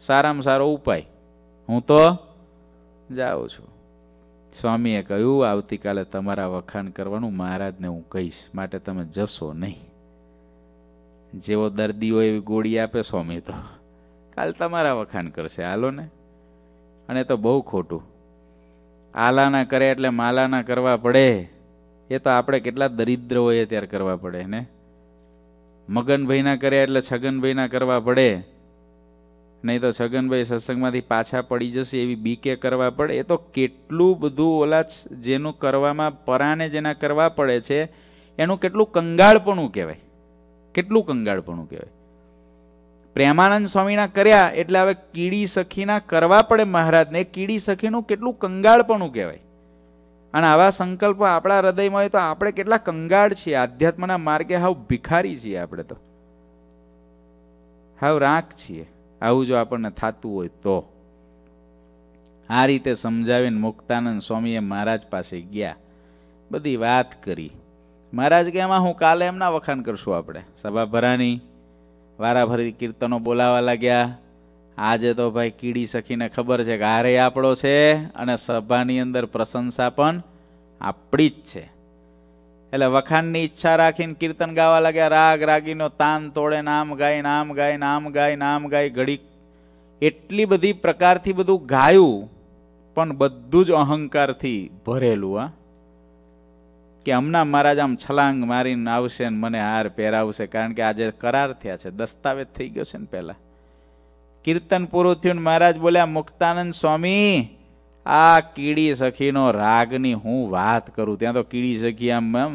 [SPEAKER 1] સારામાં સારો ઉપાય હું તો જાઉં છું સ્વામીએ કહ્યું આવતીકાલે તમારા વખાણ કરવાનું મહારાજને હું કહીશ માટે તમે જશો નહીં જેવો દર્દીઓ એવી ગોળી આપે સ્વામી તો કાલ તમારા વખાણ કરશે હાલો ને અને તો બહુ ખોટું આલાના કરે એટલે માલાના કરવા પડે એ તો આપણે કેટલા દરિદ્ર હોઈએ ત્યારે કરવા પડે ને મગનભાઈના કરે એટલે છગનભાઈના કરવા પડે નહીં તો છગનભાઈ સત્સંગમાંથી પાછા પડી જશે એવી બીકે કરવા પડે એ તો કેટલું બધું ઓલા જેનું કરવામાં પરાને જેના કરવા પડે છે એનું કેટલું કંગાળપણું કહેવાય કેટલું કંગાળપણું કહેવાય પ્રેમાનંદ સ્વામીના કર્યા એટલે હવે કીડી સખીના કરવા પડે મહારાજને કીડી સખીનું કેટલું કંગાળપણું કહેવાય અને આવા સંકલ્પ આપણા હૃદયમાં હોય તો આપણે કેટલા કંગાળ છીએ આધ્યાત્મના માર્ગે હાવ ભિખારી છીએ આપણે તો હાવ રાખ છીએ આવું જો આપણને થતું હોય તો આ રીતે સમજાવીને મુક્તાનંદ સ્વામીએ મહારાજ પાસે ગયા બધી વાત કરી મહારાજ કે એમાં હું કાલે એમના વખાણ કરશું આપણે સભા ભરાની વારાફરી કીર્તનો બોલાવા લાગ્યા આજે તો ભાઈ કીડી સખીને ખબર છે કે હારે આપણો છે અને સભાની અંદર પ્રશંસા પણ આપણી જ છે એટલે વખાણની ઈચ્છા રાખીને કીર્તન ગાવા લાગ્યા રાગ રાગીનો તાન તોડે નામ ગાય નામ ગાય નામ ગાય નામ ગાય ઘડીક એટલી બધી પ્રકારથી બધું ગાયું પણ બધું જ અહંકારથી ભરેલું આ કે હમણાં મહારાજ આમ છલાંગ મારીને આવશે ને મને હાર પહેરાવશે કારણ કે આજે કરાર થયા છે દસ્તાવેજ થઈ ગયો છે ને પહેલા કીર્તન પૂરું થયું મહારાજ બોલ્યા મુક્તાનંદ સ્વામી આ કીડી સખીનો રાગની હું વાત કરું ત્યાં તો કીડી સખી આમ આમ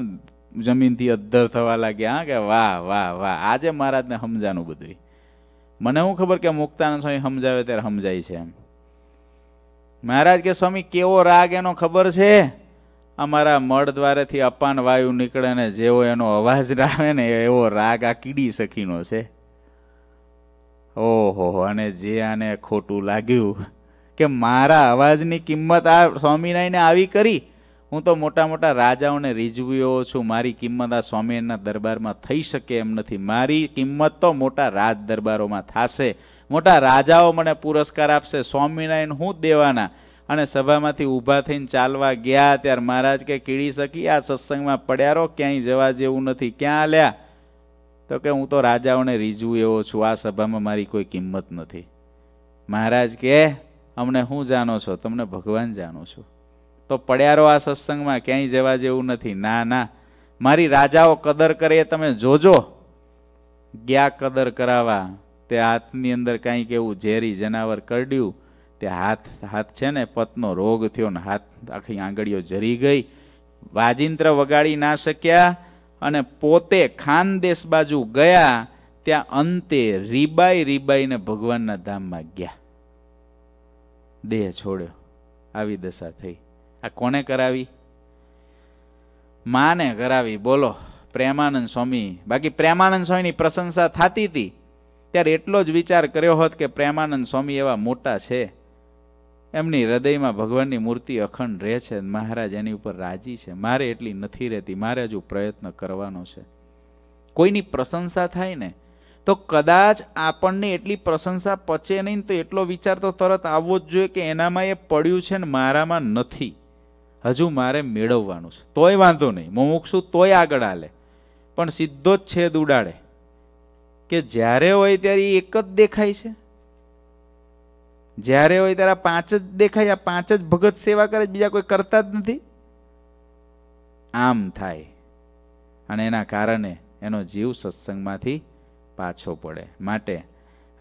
[SPEAKER 1] જમીનથી અદ્ધર થવા લાગ્યા હા કે વાહ વાહ વાહ આજે મહારાજને સમજાનું બધું મને હું ખબર કે મુક્તાના સ્વામી સમજાવે ત્યારે સમજાય છે એમ મહારાજ કે સ્વામી કેવો રાગ એનો ખબર છે અમારા મળ દ્વારેથી અપાન વાયુ નીકળે ને જેવો એનો અવાજ આવે ને એવો રાગ આ કીડી સખીનો છે ઓહો અને જે આને ખોટું લાગ્યું કે મારા અવાજની કિંમત આ સ્વામિનારાયણે આવી કરી હું તો મોટા મોટા રાજાઓને રીઝવ્યો છું મારી કિંમત આ સ્વામિનારાયણના દરબારમાં થઈ શકે એમ નથી મારી કિંમત તો મોટા રાજ દરબારોમાં થશે મોટા રાજાઓ મને પુરસ્કાર આપશે સ્વામિનારાયણ હું દેવાના અને સભામાંથી ઊભા થઈને ચાલવા ગયા ત્યારે મહારાજ કે કીડી શકી આ સત્સંગમાં પડ્યારો ક્યાંય જવા જેવું નથી ક્યાં લ્યા તો કે હું તો રાજાઓને રીઝવું એવો છું આ સભામાં મારી કોઈ કિંમત નથી મહારાજ કે અમને હું જાણો છો તમને ભગવાન જાણો છું તો પડ્યારો આ સત્સંગમાં ક્યાંય જવા જેવું નથી ના ના મારી રાજાઓ કદર કરે તમે જોજો ગયા કદર કરાવા તે હાથની અંદર કાંઈક એવું ઝેરી જનાવર કરડ્યું તે હાથ હાથ છે ને પતનો રોગ થયો ને હાથ આખી આંગળીઓ ઝરી ગઈ વાજિંત્ર વગાડી ના શક્યા અને પોતે ખાનદેશ બાજુ ગયા ત્યાં અંતે રીબાઈ રીબાઈને ભગવાનના ધામમાં ગયા દેહ છોડ્યો આવી દશા થઈ આ કોને કરાવી માને કરાવી બોલો પ્રેમાનંદ સ્વામી બાકી પ્રેમાનંદ સ્વામીની પ્રશંસા થતી હતી ત્યારે એટલો જ વિચાર કર્યો હોત કે પ્રેમાનંદ સ્વામી એવા મોટા છે એમની હૃદયમાં ભગવાનની મૂર્તિ અખંડ રહે છે મહારાજ એની ઉપર રાજી છે મારે એટલી નથી રહેતી મારે હજુ પ્રયત્ન કરવાનો છે કોઈની પ્રશંસા થાય ને તો કદાચ આપણને એટલી પ્રશંસા પચે નહીં તો એટલો વિચાર તો તરત આવવો જ જોઈએ કે એનામાં એ પડ્યું છે ને મારામાં નથી હજુ મારે મેળવવાનું છે તોય વાંધો નહીં મુમુક્ષુ તોય આગળ હાલે પણ સીધો જ છેદ ઉડાડે કે જ્યારે હોય ત્યારે એક જ દેખાય છે જ્યારે હોય ત્યારે પાંચ જ દેખાય આ પાંચ જ ભગત સેવા કરે બીજા કોઈ કરતા જ નથી આમ થાય અને એના કારણે એનો જીવ સત્સંગમાંથી પાછો પડે માટે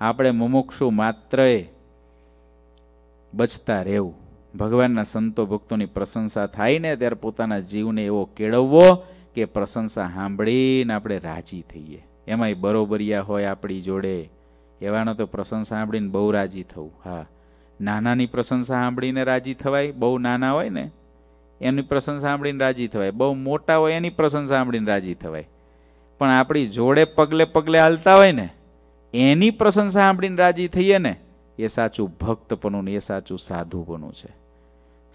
[SPEAKER 1] આપણે મુમુક્ષુ માત્રએ બચતા રહેવું ભગવાનના સંતો ભક્તોની પ્રશંસા થાય ને ત્યારે પોતાના જીવને એવો કેળવવો કે પ્રશંસા સાંભળીને આપણે રાજી થઈએ એમાંય બરોબરિયા હોય આપણી જોડે એવાનો તો પ્રશંસા સાંભળીને બહુ રાજી થવું હા નાનાની પ્રશંસા સાંભળીને રાજી થવાય બહુ નાના હોય ને એની પ્રશંસા સાંભળીને રાજી થવાય બહુ મોટા હોય એની પ્રશંસા સાંભળીને રાજી થવાય પણ આપણી જોડે પગલે પગલે હાલતા હોય ને એની પ્રશંસા સાંભળીને રાજી થઈએ ને એ સાચું ભક્તપણું ને એ સાચું સાધુપણું છે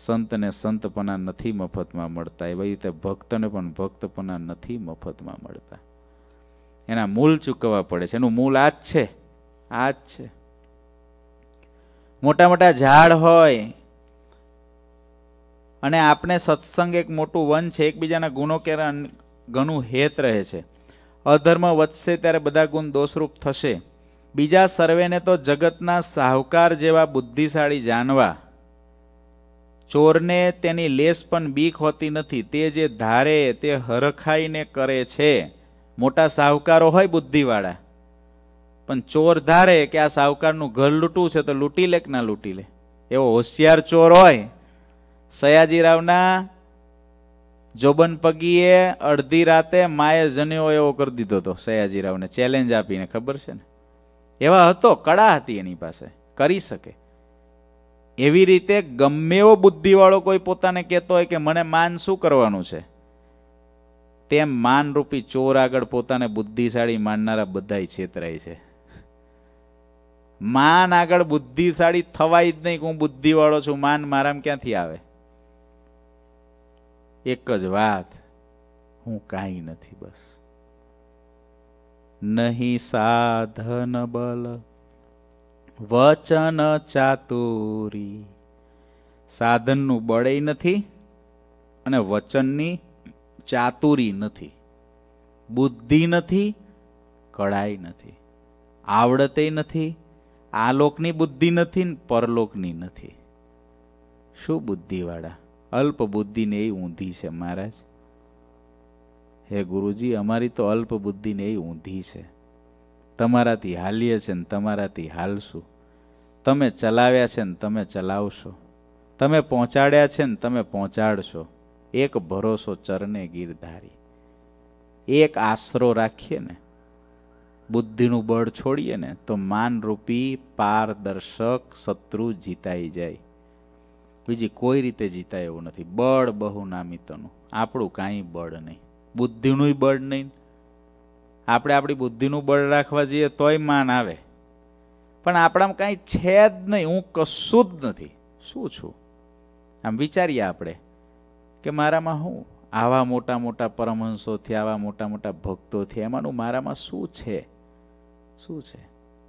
[SPEAKER 1] સંતને સંતપના નથી મફતમાં મળતા એવી રીતે ભક્તને પણ ભક્તપના નથી મફતમાં મળતા એના મૂલ ચૂકવવા પડે છે એનું મૂલ આ જ છે આ જ છે મોટા મોટા ઝાડ હોય અને આપણે સત્સંગ એક મોટું વન છે એકબીજાના ગુનો કેરા ઘણું હેત રહે છે અધર્મ વધશે ત્યારે બધા ગુણ દોષરૂપ થશે બીજા સર્વેને તો જગતના સાહુકાર જેવા બુદ્ધિશાળી જાણવા ચોરને તેની લેસ પણ બીક હોતી નથી તે જે ધારે તે હરખાઈને કરે છે મોટા સાહુકારો હોય બુદ્ધિવાળા પણ ચોર ધારે કે આ સાહુકારનું ઘર લૂંટવું છે તો લૂંટી લે કે ના લૂંટી લે એવો હોશિયાર ચોર હોય સયાજીરાવના જોબન પગીએ અડધી રાતે માએ જન્યો એવો કરી દીધો હતો સયાજીરાવને ચેલેન્જ આપીને ખબર છે ને એવા હતો કળા હતી એની પાસે કરી શકે એવી રીતે ગમે એવો બુદ્ધિવાળો કોઈ પોતાને કહેતો હોય કે મને માન શું કરવાનું છે તેમ માનરૂપી ચોર આગળ પોતાને બુદ્ધિશાળી માનનારા બધાય છેતરાય છે માન આગળ બુદ્ધિશાળી થવાય જ નહીં કે હું બુદ્ધિવાળો છું માન મારામ ક્યાંથી આવે એક જ વાત હું કાંઈ નથી બસ નહીં સાધન બલ વચન ચાતુરી સાધનનું બળે નથી અને વચનની ચાતુરી નથી બુદ્ધિ નથી કળાઈ નથી આવડતે નથી આલોકની બુદ્ધિ નથી પરલોકની નથી શું બુદ્ધિવાળા અલ્પ બુદ્ધિને એ ઊંધી છે મહારાજ હે ગુરુજી અમારી તો અલ્પ બુદ્ધિને એ ઊંધી છે તમારાથી હાલીએ છે ને તમારાથી હાલશું તમે ચલાવ્યા છે ને તમે ચલાવશો તમે પહોંચાડ્યા છે ને તમે પહોંચાડશો એક ભરોસો ચરને ગીરધારી એક આશરો રાખીએ ને બુદ્ધિનું બળ છોડીએ ને તો માનરૂપી પારદર્શક શત્રુ જીતાઈ જાય બીજી કોઈ રીતે જીતાય એવું નથી બળ બહુ નામિતનું આપણું કાંઈ બળ નહીં બુદ્ધિનુંય બળ નહીં આપણે આપણી બુદ્ધિનું બળ રાખવા જઈએ તોય માન આવે પણ આપણામાં કાંઈ છે જ નહીં હું કશું જ નથી શું છું આમ વિચારીએ આપણે કે મારામાં હું આવા મોટા મોટા પરમહંસોથી આવા મોટા મોટા ભક્તોથી એમાંનું મારામાં શું છે શું છે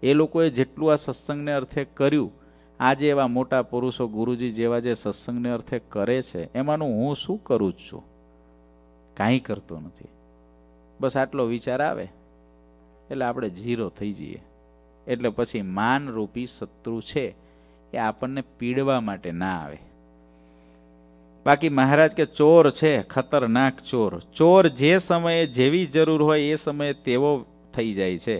[SPEAKER 1] એ લોકોએ જેટલું આ સત્સંગને અર્થે કર્યું આજે એવા મોટા પુરુષો ગુરુજી જેવા જે સત્સંગને અર્થે કરે છે એમાંનું હું શું કરું જ છું કાંઈ કરતો નથી બસ આટલો વિચાર આવે એટલે આપણે ઝીરો થઈ જઈએ એટલે પછી માનરૂપી શત્રુ છે એ આપણને પીડવા માટે ના આવે બાકી મહારાજ કે ચોર છે ખતરનાક ચોર ચોર જે સમયે જેવી જરૂર હોય એ સમયે તેવો થઈ જાય છે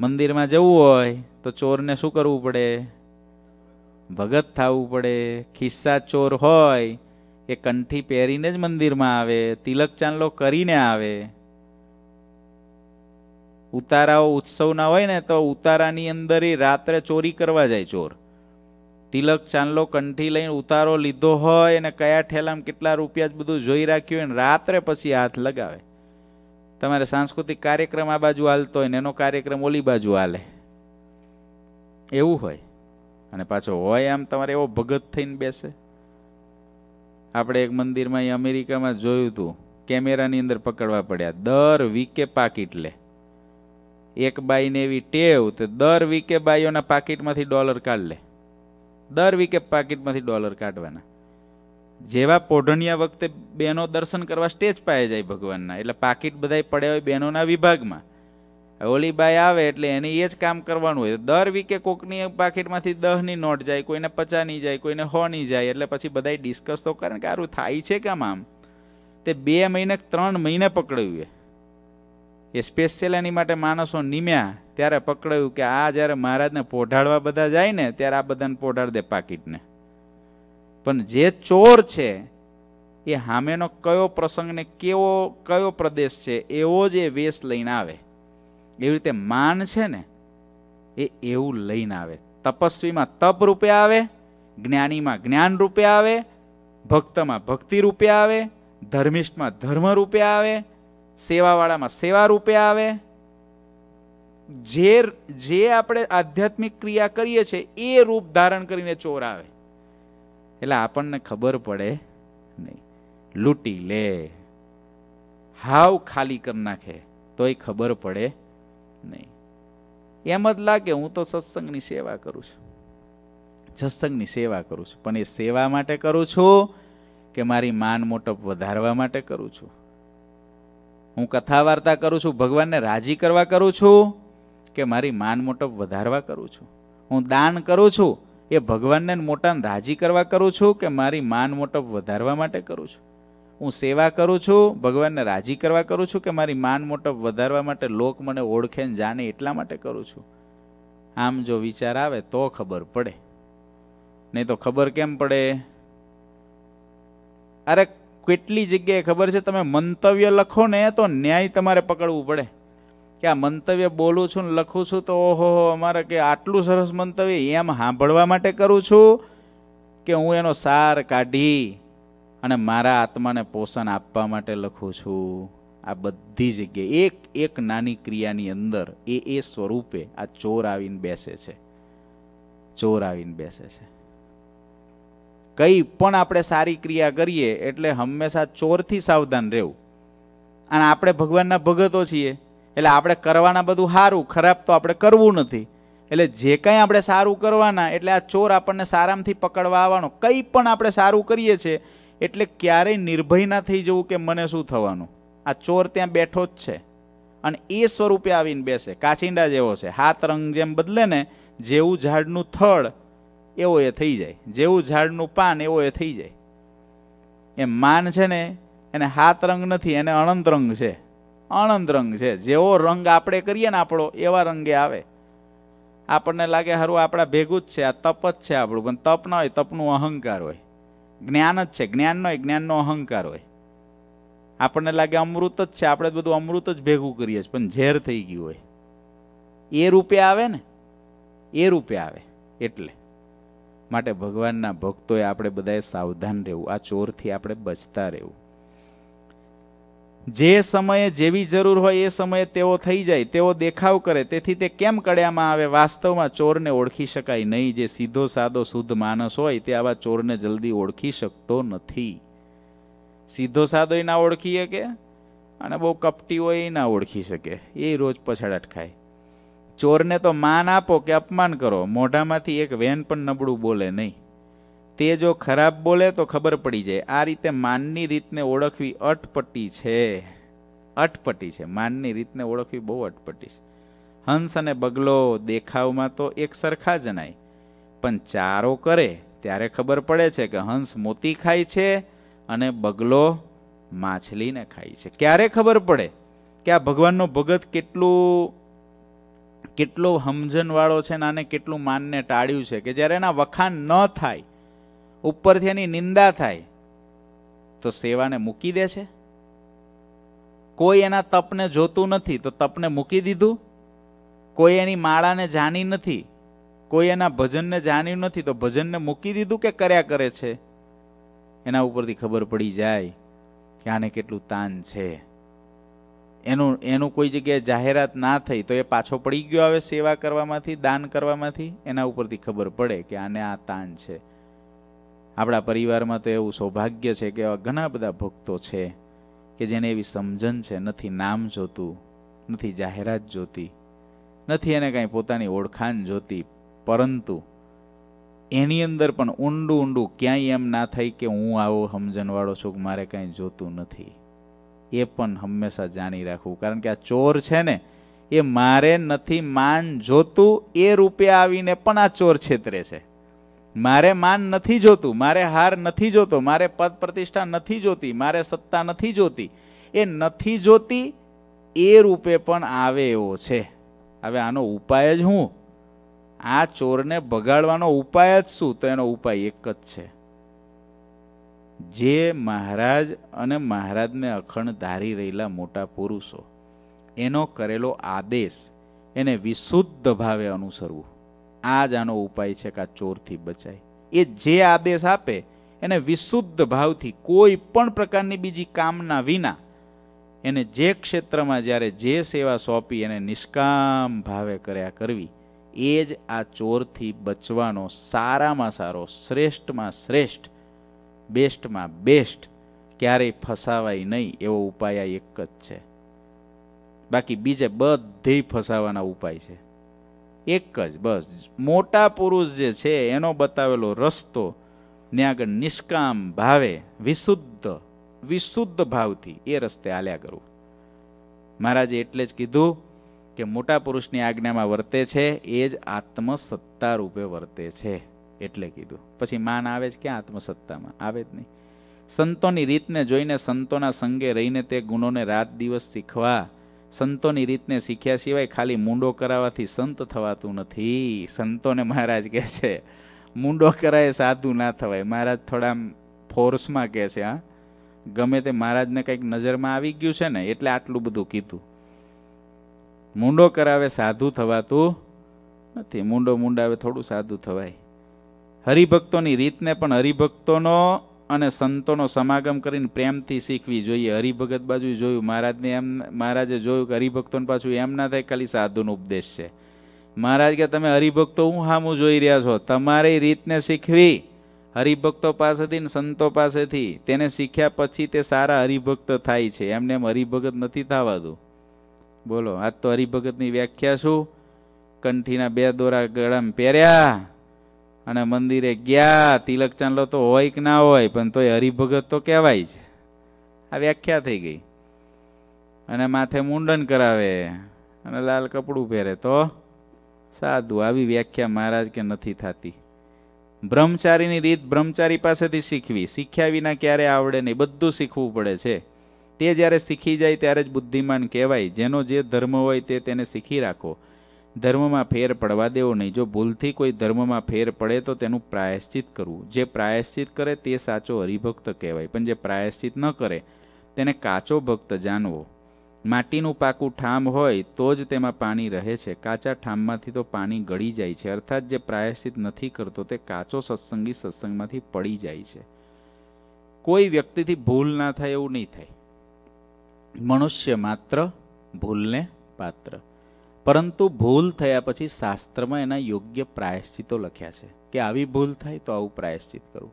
[SPEAKER 1] મંદિરમાં જવું હોય તો ચોરને શું કરવું પડે ભગત થવું પડે ખિસ્સા ચોર હોય એ કંઠી પહેરીને જ મંદિરમાં આવે તિલક ચાંદલો કરીને આવે ઉતારાઓ ઉત્સવના હોય ને તો ઉતારાની અંદર એ રાત્રે ચોરી કરવા જાય ચોર તિલક ચાંદલો કંઠી લઈને ઉતારો લીધો હોય અને કયા ઠેલામાં કેટલા રૂપિયા જ બધું જોઈ રાખ્યું હોય રાત્રે પછી હાથ લગાવે તમારે સાંસ્કૃતિક કાર્યક્રમ આ બાજુ હાલતો હોય ને એનો કાર્યક્રમ ઓલી બાજુ હાલે એવું હોય અને પાછો હોય આમ તમારે એવો ભગત થઈને બેસે આપણે એક મંદિરમાં અહીં અમેરિકામાં જોયું હતું કેમેરાની અંદર પકડવા પડ્યા દર વીકે પાકીટ લે એક બાઈને એવી ટેવ તો દર વીકે બાઈઓના પાકીટમાંથી ડોલર કાઢ લે દર વીકે પાકીટમાંથી ડોલર કાઢવાના જેવા પોઢણિયા વખતે બહેનો દર્શન કરવા સ્ટેજ પાયા જાય ભગવાનના એટલે પાકીટ બધાય પડ્યા હોય બહેનોના વિભાગમાં ઓલી બાઈ આવે એટલે એને એ જ કામ કરવાનું હોય દર વીકે કોકની પાકીટમાંથી દહની નોટ જાય કોઈને પચા નહીં જાય કોઈને હો નહીં જાય એટલે પછી બધાય ડિસ્કસ તો કરે કે આરું થાય છે કામ આમ તે બે મહિને ત્રણ મહિને પકડાયું એ સ્પેશિયલ એની માટે માણસો નિમ્યા ત્યારે પકડાયું કે આ જ્યારે મહારાજને પોઢાડવા બધા જાય ને ત્યારે આ બધાને પોઢાડ દે પાકીટને પણ જે ચોર છે એ સામેનો કયો પ્રસંગને કેવો કયો પ્રદેશ છે એવો જ એ વેશ લઈને આવે એવી રીતે માન છે ને એ એવું લઈને આવે તપસ્વીમાં તપ રૂપે આવે જ્ઞાનીમાં જ્ઞાન રૂપે આવે ભક્તમાં ભક્તિ રૂપે આવે ધર્મિષ્ઠમાં ધર્મ રૂપે આવે સેવાવાળામાં સેવા રૂપે આવે જે જે આપણે આધ્યાત્મિક ક્રિયા કરીએ છીએ એ રૂપ ધારણ કરીને ચોર આવે એટલે આપણને ખબર પડે નહીં લૂંટી લે હાવ ખાલી કરી નાખે તોય ખબર પડે નહીં એમ જ લાગે હું તો સત્સંગની સેવા કરું છું સત્સંગની સેવા કરું છું પણ એ સેવા માટે કરું છું કે મારી માન મોટપ વધારવા માટે કરું છું હું કથા વાર્તા કરું છું ભગવાનને રાજી કરવા કરું છું કે મારી માન મોટપ વધારવા કરું છું હું દાન કરું છું એ ભગવાનને મોટાને રાજી કરવા કરું છું કે મારી માન મોટપ વધારવા માટે કરું છું હું સેવા કરું છું ભગવાનને રાજી કરવા કરું છું કે મારી માન મોટપ વધારવા માટે લોક મને ઓળખે ને જાણે એટલા માટે કરું છું આમ જો વિચાર આવે તો ખબર પડે નહીં તો ખબર કેમ પડે અરે કેટલી જગ્યાએ ખબર છે તમે મંતવ્ય લખો ને તો ન્યાય તમારે પકડવું પડે કે આ મંતવ્ય બોલું છું ને લખું છું તો ઓહો અમારે કે આટલું સરસ મંતવ્ય એમ સાંભળવા માટે કરું છું કે હું એનો સાર કાઢી અને મારા આત્માને પોષણ આપવા માટે લખું છું આ બધી જગ્યાએ એક એક નાની ક્રિયાની અંદર એ એ સ્વરૂપે આ ચોર આવીને બેસે છે ચોર આવીને બેસે છે કંઈ પણ આપણે સારી ક્રિયા કરીએ એટલે હંમેશા ચોરથી સાવધાન રહેવું અને આપણે ભગવાનના ભગતો છીએ એટલે આપણે કરવાના બધું સારું ખરાબ તો આપણે કરવું નથી એટલે જે કંઈ આપણે સારું કરવાના એટલે આ ચોર આપણને સારામાંથી પકડવા આવવાનો કંઈ પણ આપણે સારું કરીએ છીએ એટલે ક્યારેય નિર્ભય ના થઈ જવું કે મને શું થવાનું આ ચોર ત્યાં બેઠો જ છે અને એ સ્વરૂપે આવીને બેસે કાચિંડા જેવો છે હાથ રંગ જેમ બદલે ને જેવું ઝાડનું થડ એવો એ થઈ જાય જેવું ઝાડનું પાન એવો એ થઈ જાય એમ માન છે ને એને હાથ રંગ નથી એને અણંત રંગ છે અણંત રંગ છે જેવો રંગ આપણે કરીએ ને આપણો એવા રંગે આવે આપણને લાગે હારું આપણા ભેગું જ છે આ તપ જ છે આપણું પણ તપ ના હોય તપનું અહંકાર હોય જ્ઞાન જ છે જ્ઞાનનો એ જ્ઞાનનો અહંકાર હોય આપણને લાગે અમૃત જ છે આપણે બધું અમૃત જ ભેગું કરીએ છીએ પણ ઝેર થઈ ગયું હોય એ રૂપે આવે ને એ રૂપે આવે એટલે માટે ભગવાનના ભક્તોએ આપણે બધાએ સાવધાન રહેવું આ ચોરથી આપણે બચતા રહેવું જે સમયે જેવી જરૂર હોય એ સમયે તેઓ થઈ જાય તેઓ દેખાવ કરે તેથી તે કેમ કડ્યામાં આવે વાસ્તવમાં ચોરને ઓળખી શકાય નહીં જે સીધો સાદો શુદ્ધ માણસ હોય તે આવા ચોરને જલ્દી ઓળખી શકતો નથી સીધો સાદો એ ના ઓળખી શકે અને બહુ કપટી હોય એ ના ઓળખી શકે એ રોજ પછાડ અટકાય ચોરને તો માન આપો કે અપમાન કરો મોઢામાંથી એક વેન પણ નબળું બોલે નહીં તે જો ખરાબ બોલે તો ખબર પડી જાય આ રીતે માનની રીતને ઓળખવી અટપટી છે અટપટી છે માનની રીતને ઓળખવી બહુ અટપટી છે હંસ અને બગલો દેખાવમાં તો એક સરખા જણાય પણ ચારો કરે ત્યારે ખબર પડે છે કે હંસ મોતી ખાય છે અને બગલો માછલીને ખાય છે ક્યારે ખબર પડે કે આ ભગવાનનો ભગત કેટલું કેટલો હમજનવાળો છે અને આને કેટલું માનને ટાળ્યું છે કે જ્યારે એના વખાણ ન થાય ઉપરથી એની નિંદા થાય તો સેવાને મૂકી દે છે કોઈ એના તપને જોતું નથી તો તપને મૂકી દીધું કોઈ એની માળાને જાણી નથી કોઈ એના ભજનને જાણ્યું નથી તો ભજનને મૂકી દીધું કે કર્યા કરે છે એના ઉપરથી ખબર પડી જાય કે આને કેટલું તાન છે એનું એનું કોઈ જગ્યાએ જાહેરાત ના થઈ તો એ પાછો પડી ગયો આવે સેવા કરવામાંથી દાન કરવામાંથી એના ઉપરથી ખબર પડે કે આને આ તાન છે આપણા પરિવારમાં તો એવું સૌભાગ્ય છે કે એવા ઘણા બધા ભક્તો છે કે જેને એવી સમજણ છે નથી નામ જોતું નથી જાહેરાત જોતી નથી એને કાંઈ પોતાની ઓળખાણ જોતી પરંતુ એની અંદર પણ ઊંડું ઊંડું ક્યાંય એમ ના થાય કે હું આવો સમજણવાળો છું કે મારે કાંઈ જોતું નથી એ પણ હંમેશા જાણી રાખવું કારણ કે આ ચોર છે ને એ મારે નથી માન જોતું એ રૂપે આવીને પણ આ ચોર છેતરે છે મારે માન નથી જોતું મારે હાર નથી જોતો મારે પદ પ્રતિષ્ઠા નથી જોતી મારે સત્તા નથી જોતી એ નથી જોતી એ રૂપે પણ આવે એવો છે હવે આનો ઉપાય જ હું આ ચોરને ભગાડવાનો ઉપાય જ શું તો એનો ઉપાય એક જ છે જે મહારાજ અને મહારાજને અખંડ ધારી રહેલા મોટા પુરુષો એનો કરેલો આદેશ એને વિશુદ્ધ ભાવે અનુસરવું આ જ આનો ઉપાય છે કે આ ચોરથી બચાય એ જે આદેશ આપે એને વિશુદ્ધ ભાવથી કોઈ પણ પ્રકારની બીજી કામના વિના એને જે ક્ષેત્રમાં જ્યારે જે સેવા સોંપી એને નિષ્કામ ભાવે કર્યા કરવી એ જ આ ચોરથી બચવાનો સારામાં સારો શ્રેષ્ઠમાં શ્રેષ્ઠ બેસ્ટમાં બેસ્ટ ક્યારેય ફસાવાય નહીં એવો ઉપાય આ એક જ છે બાકી બીજે બધે ફસાવાના ઉપાય છે એક જ બસ મોટા પુરુષ જે છે એનો બતાવેલો રસ્તો ને આગળ નિષ્કામ ભાવે વિશુદ્ધ વિશુદ્ધ ભાવથી એ રસ્તે હાલ્યા કરવું મહારાજે એટલે જ કીધું કે મોટા પુરુષની આજ્ઞામાં વર્તે છે એ જ આત્મસત્તા રૂપે વર્તે છે એટલે કીધું પછી માન આવે જ ક્યાં આત્મસત્તામાં આવે જ નહીં સંતોની રીતને જોઈને સંતોના સંગે રહીને તે ગુણોને રાત દિવસ શીખવા સંતોની રીતને શીખ્યા સિવાય ખાલી મૂંડો કરાવવાથી સંત થવાતું નથી સંતોને મહારાજ કહે છે મૂંડો કરાય સાધુ ના થવાય મહારાજ થોડા ફોર્સમાં કહે છે હા ગમે તે મહારાજને કંઈક નજરમાં આવી ગયું છે ને એટલે આટલું બધું કીધું મૂંડો કરાવે સાધુ થવાતું નથી મૂંડો મૂંડાવે થોડું સાધુ થવાય હરિભક્તોની રીતને પણ હરિભક્તોનો અને સંતોનો સમાગમ કરીને પ્રેમથી શીખવી જોઈએ હરિભગત બાજુ જોયું મહારાજને એમ મહારાજે જોયું કે હરિભક્તોને પાછું એમ ના થાય ખાલી સાધુનો ઉપદેશ છે મહારાજ કે તમે હરિભક્તો હું હામું જોઈ રહ્યા છો તમારી રીતને શીખવી હરિભક્તો પાસેથી ને સંતો પાસેથી તેને શીખ્યા પછી તે સારા હરિભક્ત થાય છે એમને એમ હરિભગત નથી થવાતું બોલો આજ તો હરિભગતની વ્યાખ્યા શું કંઠીના બે દોરા ગળામાં પહેર્યા અને મંદિરે ગયા તિલક ચાંદલો તો હોય કે ના હોય પણ તોય હરિભગત તો કહેવાય છે આ વ્યાખ્યા થઈ ગઈ અને માથે મુંડન કરાવે અને લાલ કપડું પહેરે તો સાધુ આવી વ્યાખ્યા મહારાજ કે નથી થતી બ્રહ્મચારીની રીત બ્રહ્મચારી પાસેથી શીખવી શીખ્યા વિના ક્યારે આવડે નહીં બધું શીખવું પડે છે તે જ્યારે શીખી જાય ત્યારે જ બુદ્ધિમાન કહેવાય જેનો જે ધર્મ હોય તે તેને શીખી રાખો ધર્મમાં ફેર પડવા દેવો નહીં જો ભૂલથી કોઈ ધર્મમાં ફેર પડે તો તેનું પ્રાયશ્ચિત કરવું જે પ્રાયશ્ચિત કરે તે સાચો હરિભક્ત કહેવાય પણ જે પ્રાયશ્ચિત ન કરે તેને કાચો ભક્ત જાણવો માટીનું પાકું ઠામ હોય તો જ તેમાં પાણી રહે છે કાચા ઠામમાંથી તો પાણી ગળી જાય છે અર્થાત જે પ્રાયશ્ચિત નથી કરતો તે કાચો સત્સંગી સત્સંગમાંથી પડી જાય છે કોઈ વ્યક્તિથી ભૂલ ના થાય એવું નહીં થાય મનુષ્ય માત્ર ભૂલને પાત્ર પરંતુ ભૂલ થયા પછી શાસ્ત્રમાં એના યોગ્ય પ્રાયશ્ચિતો લખ્યા છે કે આવી ભૂલ થાય તો આવું પ્રાયશ્ચિત કરવું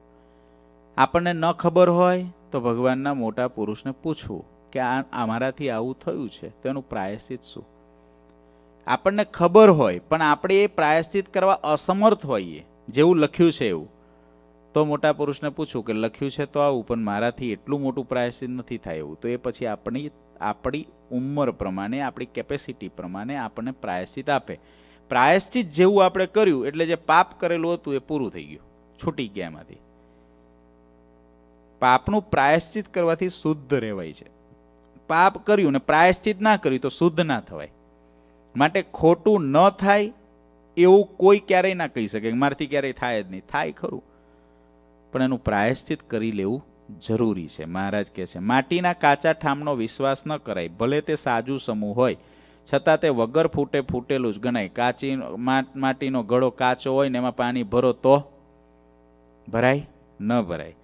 [SPEAKER 1] આપણને ન ખબર હોય તો ભગવાનના મોટા પુરુષને પૂછવું કે આ અમારાથી આવું થયું છે તો એનું પ્રાયશ્ચિત શું આપણને ખબર હોય પણ આપણે એ પ્રાયશ્ચિત કરવા અસમર્થ હોઈએ જેવું લખ્યું છે એવું તો મોટા પુરુષને પૂછવું કે લખ્યું છે તો આવું પણ મારાથી એટલું મોટું પ્રાયશ્ચિત નથી થાય એવું તો એ પછી આપણી આપણી ઉંમર પ્રમાણે આપણી કેપેસિટી પ્રમાણે આપણને પ્રાયશ્ચિત આપે પ્રાયશ્ચિત જેવું આપણે કર્યું એટલે જે પાપ કરેલું હતું એ પૂરું થઈ ગયું છૂટી ગયા એમાંથી પાપનું પ્રાયશ્ચિત કરવાથી શુદ્ધ રહેવાય છે પાપ કર્યું ને પ્રાયશ્ચિત ના કર્યું તો શુદ્ધ ના થવાય માટે ખોટું ન થાય એવું કોઈ ક્યારેય ના કહી શકે મારાથી ક્યારેય થાય જ નહીં થાય ખરું પણ એનું પ્રાયશ્ચિત કરી લેવું જરૂરી છે મહારાજ કહે છે માટીના કાચા ઠામનો વિશ્વાસ ન કરાય ભલે તે સાજુ સમૂહ હોય છતાં તે વગર ફૂટે ફૂટેલું જ ગણાય કાચી માટીનો ઘડો કાચો હોય ને એમાં પાણી ભરો તો ભરાય ન ભરાય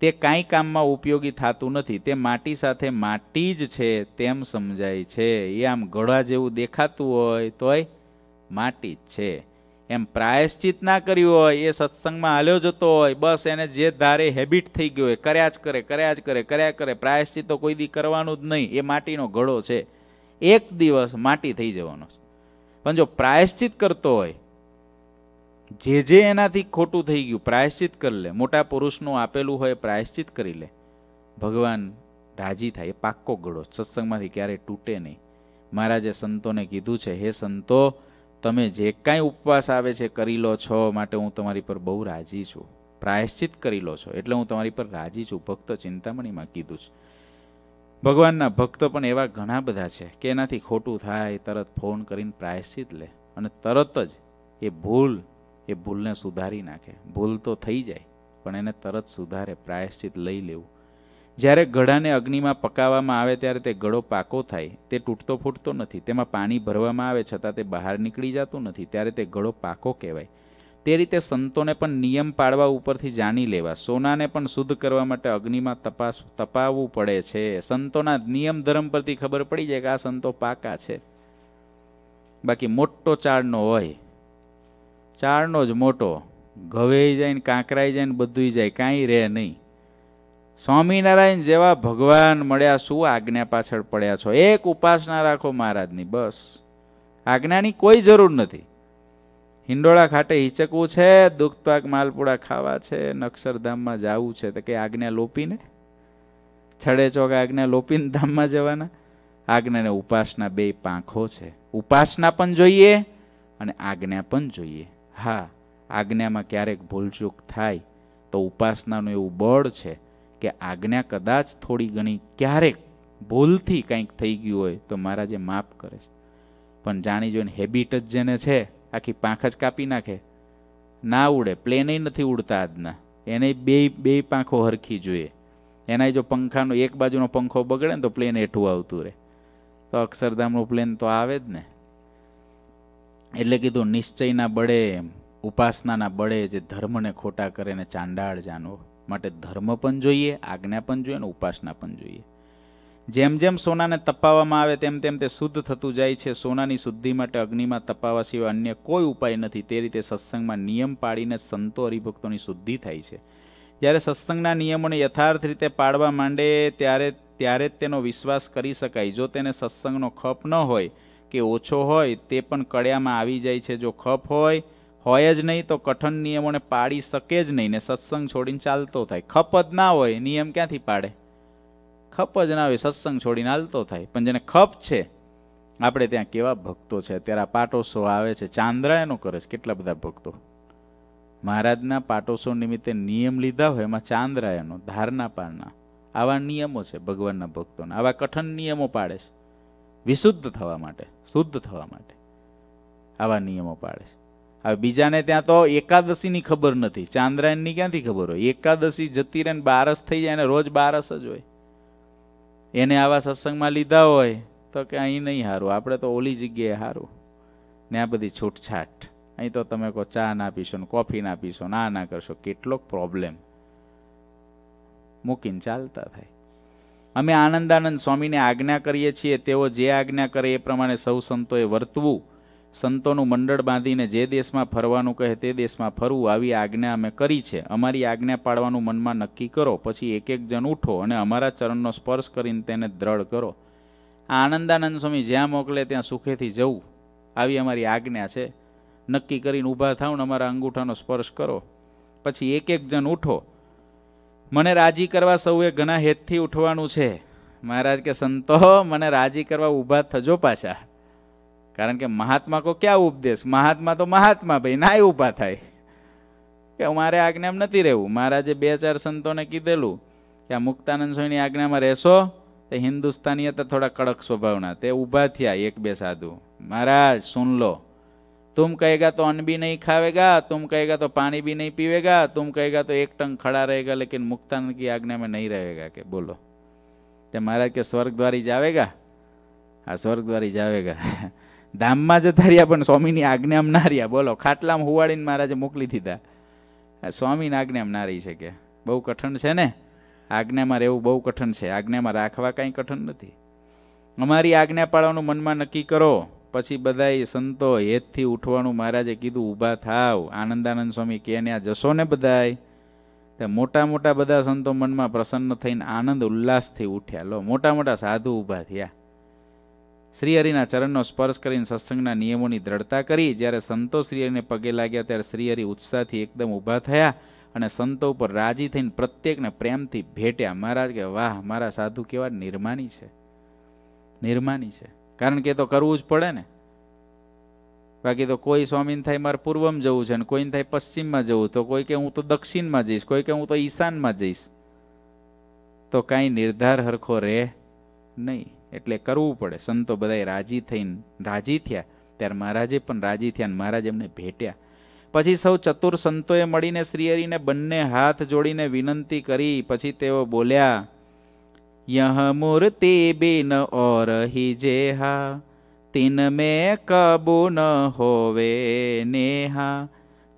[SPEAKER 1] તે કાંઈ કામમાં ઉપયોગી થતું નથી તે માટી સાથે માટી જ છે તેમ સમજાય છે એ આમ ઘડા જેવું દેખાતું હોય તોય માટી જ છે એમ પ્રાયશ્ચિત ના કર્યું હોય એ સત્સંગમાં હાલ્યો જતો હોય બસ એને જે ધારે હેબિટ થઈ ગયો હોય કર્યા જ કરે કર્યા જ કરે કર્યા કરે પ્રાયશ્ચિત તો કોઈ દી કરવાનું જ નહીં એ માટીનો ઘડો છે એક દિવસ માટી થઈ જવાનો છે પણ જો પ્રાયશ્ચિત કરતો હોય જે જે એનાથી ખોટું થઈ ગયું પ્રાયશ્ચિત કરી લે મોટા પુરુષનું આપેલું હોય પ્રાયશ્ચિત કરી લે ભગવાન રાજી થાય એ પાક્કો ઘડો સત્સંગમાંથી ક્યારેય તૂટે નહીં મહારાજે સંતોને કીધું છે હે સંતો તમે જે કાંઈ ઉપવાસ આવે છે કરી લો છો માટે હું તમારી પર બહુ રાજી છું પ્રાયશ્ચિત કરી લો છો એટલે હું તમારી પર રાજી છું ભક્ત ચિંતામણીમાં કીધું છે ભગવાનના ભક્તો પણ એવા ઘણા બધા છે કે એનાથી ખોટું થાય તરત ફોન કરીને પ્રાયશ્ચિત લે અને તરત જ એ ભૂલ એ ભૂલને સુધારી નાખે ભૂલ તો થઈ જાય પણ એને તરત સુધારે પ્રાયશ્ચિત લઈ લેવું જ્યારે ઘડાને અગ્નિમાં પકાવવામાં આવે ત્યારે તે ગળો પાકો થાય તે તૂટતો ફૂટતો નથી તેમાં પાણી ભરવામાં આવે છતાં તે બહાર નીકળી જતું નથી ત્યારે તે ગળો પાકો કહેવાય તે રીતે સંતોને પણ નિયમ પાડવા ઉપરથી જાણી લેવા સોનાને પણ શુદ્ધ કરવા માટે અગ્નિમાં તપાસ તપાવવું પડે છે સંતોના નિયમ ધર્મ પરથી ખબર પડી જાય કે આ સંતો પાકા છે બાકી મોટો ચાળનો હોય ચાળનો જ મોટો ઘવેઈ જાય ને કાંકરાઈ જાય ને બધું જાય કાંઈ રહે નહીં સ્વામિનારાયણ જેવા ભગવાન મળ્યા શું આજ્ઞા પાછળ પડ્યા છો એક ઉપાસના રાખો મહારાજની બસ આજ્ઞાની કોઈ જરૂર નથી હિંડોળા ખાટે હિચકવું છે દુઃખપાક માલપુડા ખાવા છે નક્ષરધામમાં જવું છે તો કે આજ્ઞા લોપીને છડે ચોક આજ્ઞા લોપીને ધામમાં જવાના આજ્ઞાને ઉપાસના બે પાંખો છે ઉપાસના પણ જોઈએ અને આજ્ઞા પણ જોઈએ હા આજ્ઞામાં ક્યારેક ભૂલચૂક થાય તો ઉપાસનાનું એવું બળ છે કે આજ્ઞા કદાચ થોડી ઘણી ક્યારેક ભૂલથી કંઈક થઈ ગયું હોય તો મહારાજે માફ કરે છે પણ જાણી જોઈને હેબિટ જ જેને છે આખી પાંખ જ કાપી નાખે ના ઉડે પ્લેને નથી ઉડતા આજના એને બે બે પાંખો હરખી જોઈએ એનાય જો પંખાનો એક બાજુનો પંખો બગડે ને તો પ્લેન એઠું આવતું રહે તો અક્ષરધામનું પ્લેન તો આવે જ ને એટલે કીધું નિશ્ચયના બળે ઉપાસનાના બળે જે ધર્મને ખોટા કરે ને ચાંડાળ જાણવો માટે ધર્મ પણ જોઈએ આજ્ઞા પણ જોઈએ અને ઉપાસના પણ જોઈએ જેમ જેમ સોનાને તપાવવામાં આવે તેમ તેમ તે શુદ્ધ થતું જાય છે સોનાની શુદ્ધિ માટે અગ્નિમાં તપાવવા સિવાય અન્ય કોઈ ઉપાય નથી તે રીતે સત્સંગમાં નિયમ પાડીને સંતો હરિભક્તોની શુદ્ધિ થાય છે જ્યારે સત્સંગના નિયમોને યથાર્થ રીતે પાડવા માંડે ત્યારે ત્યારે જ તેનો વિશ્વાસ કરી શકાય જો તેને સત્સંગનો ખપ ન હોય કે ઓછો હોય તે પણ કડિયામાં આવી જાય છે જો ખપ હોય હોય જ નહીં તો કઠણ નિયમોને પાડી શકે જ નહીં ને સત્સંગ છોડીને ચાલતો થાય ખપત ના હોય નિયમ ક્યાંથી પાડે ખપ જ ના હોય સત્સંગ છોડીને હાલતો થાય પણ જેને ખપ છે આપણે ત્યાં કેવા ભક્તો છે અત્યારે આ પાટોસો આવે છે ચાંદ્રાયનો કરે છે કેટલા બધા ભક્તો મહારાજના પાટોસો નિમિત્તે નિયમ લીધા હોય એમાં ચાંદ્રાયનો ધારના પારના આવા નિયમો છે ભગવાનના ભક્તોના આવા કઠણ નિયમો પાડે છે વિશુદ્ધ થવા માટે શુદ્ધ થવા માટે આવા નિયમો પાડે છે હવે બીજાને ત્યાં તો એકાદશીની ખબર નથી ચાંદ્રાયણની ક્યાંથી ખબર હોય એકાદશી જતી રહે બારસ થઈ જાય અને રોજ બારસ જ હોય એને આવા સત્સંગમાં લીધા હોય તો કે અહીં નહીં સારું આપણે તો ઓલી જગ્યાએ સારું ને આ બધી છૂટછાટ અહીં તો તમે કહો ચા ના પીશો ને કોફી ના પીશો ના ના કરશો કેટલોક પ્રોબ્લેમ મૂકીને ચાલતા થાય અમે આનંદાનંદ સ્વામીને આજ્ઞા કરીએ છીએ તેઓ જે આજ્ઞા કરે એ પ્રમાણે સૌ સંતોએ વર્તવું સંતોનું મંડળ બાંધીને જે દેશમાં ફરવાનું કહે તે દેશમાં ફરવું આવી આજ્ઞા અમે કરી છે અમારી આજ્ઞા પાડવાનું મનમાં નક્કી કરો પછી એક એક જણ ઉઠો અને અમારા ચરણનો સ્પર્શ કરીને તેને દ્રઢ કરો આ આનંદાનંદ સ્વામી જ્યાં મોકલે ત્યાં સુખેથી જવું આવી અમારી આજ્ઞા છે નક્કી કરીને ઊભા થાવ ને અમારા અંગૂઠાનો સ્પર્શ કરો પછી એક એક જણ ઉઠો મને રાજી કરવા સૌએ ઘણા હેતથી ઉઠવાનું છે મહારાજ કે સંતો મને રાજી કરવા ઊભા થજો પાછા કારણ કે મહાત્મા કો ક્યાં ઉપદેશ મહાત્મા તો મહાત્મા ભાઈ નાય ઊભા થાય કે મારે આજ્ઞા નથી રહેવું મારા જે બે ચાર સંતોને કીધેલું કે આ મુક્તાનંદ સ્વામીની આજ્ઞામાં રહેશો તે હિન્દુસ્તાની હતા થોડા કડક સ્વભાવના તે ઊભા થયા એક બે સાધુ મહારાજ સુન લો तुम कहेगा तो अन्न भी नहीं खाएगा तुम कहेगा तो पानी भी नहीं पीवेगा तुम कहेगा तो एक टंग खड़ा रहेगा लेकिन मुक्तानंद की आज्ञा में नहीं रहेगा के बोलो तो महाराज के स्वर्ग द्वारी આ સ્વર્ગ દ્વારી द्वारी जाएगा ધામમાં જ રહ્યા પણ સ્વામીની આજ્ઞામાં નારિયા બોલો ખાટલામાં હુવાડીને મહારાજે મોકલી દીધા સ્વામીની આજ્ઞામાં નારી રહી શકે બહુ કઠણ છે ને આજ્ઞામાં રહેવું બહુ કઠણ છે આજ્ઞામાં રાખવા કાંઈ કઠણ નથી અમારી આજ્ઞા પાડવાનું મનમાં નક્કી કરો પછી બધા સંતો હેતથી ઉઠવાનું મહારાજે કીધું ઊભા થાવ આનંદાનંદ સ્વામી કે ને જશો ને બધાય તો મોટા મોટા બધા સંતો મનમાં પ્રસન્ન થઈને આનંદ ઉલ્લાસથી ઉઠ્યા લો મોટા મોટા સાધુ ઊભા થયા શ્રીહરિના ચરણનો સ્પર્શ કરીને સત્સંગના નિયમોની દ્રઢતા કરી જ્યારે સંતો શ્રીહરિને પગે લાગ્યા ત્યારે શ્રીહરિ ઉત્સાહથી એકદમ ઊભા થયા અને સંતો ઉપર રાજી થઈને પ્રત્યેકને પ્રેમથી ભેટ્યા મહારાજ કે વાહ મારા સાધુ કેવા નિર્માની છે નિર્માની છે કારણ કે એ તો કરવું જ પડે ને બાકી તો કોઈ સ્વામીને થાય મારે પૂર્વમાં જવું છે ને કોઈને થાય પશ્ચિમમાં જવું તો કોઈ કે હું તો દક્ષિણમાં જઈશ કોઈ કે હું તો ઈશાનમાં જઈશ તો કાંઈ નિર્ધાર હરખો રહે નહીં એટલે કરવું પડે સંતો બધાએ રાજી થઈને રાજી થયા ત્યારે મહારાજે પણ રાજી થયા અને મહારાજ એમને ભેટ્યા પછી સૌ ચતુર સંતોએ મળીને શ્રીહરિને બંને હાથ જોડીને વિનંતી કરી પછી તેઓ બોલ્યા યહ મૂર્તિ બિન ઓર હી જે હા તિન મે કબુ ન હોવે નેહા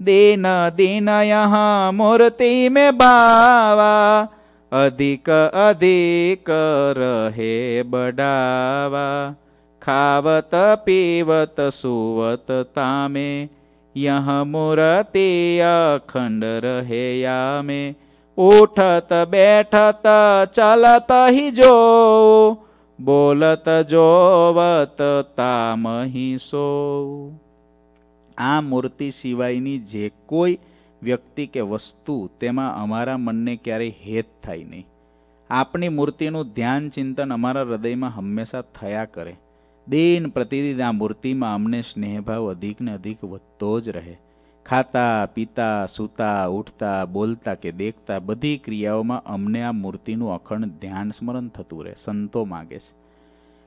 [SPEAKER 1] દિન દિન યહ મૂર્તિ મે બાવા અધિક અધિક રહે બડાવા ખાવત પીવત સુવત તામે યહ મૂર્તિ અખંડ રહે યામે ઉઠત બેઠત ચલત હિ જો બોલત જોવત તામહી સો આ મૂર્તિ સિવાયની જે કોઈ વ્યક્તિ કે વસ્તુ તેમાં અમારા મનને ક્યારેય હેત થાય નહીં આપની મૂર્તિનું ધ્યાન ચિંતન અમારા હૃદયમાં હંમેશા થયા કરે દિન પ્રતિદિન આ મૂર્તિમાં અમને સ્નેહભાવ અધિકને અધિક વધતો જ રહે ખાતા પીતા સૂતા ઉઠતા બોલતા કે દેખતા બધી ક્રિયાઓમાં અમને આ મૂર્તિનું અખંડ ધ્યાન સ્મરણ થતું રહે સંતો માગે છે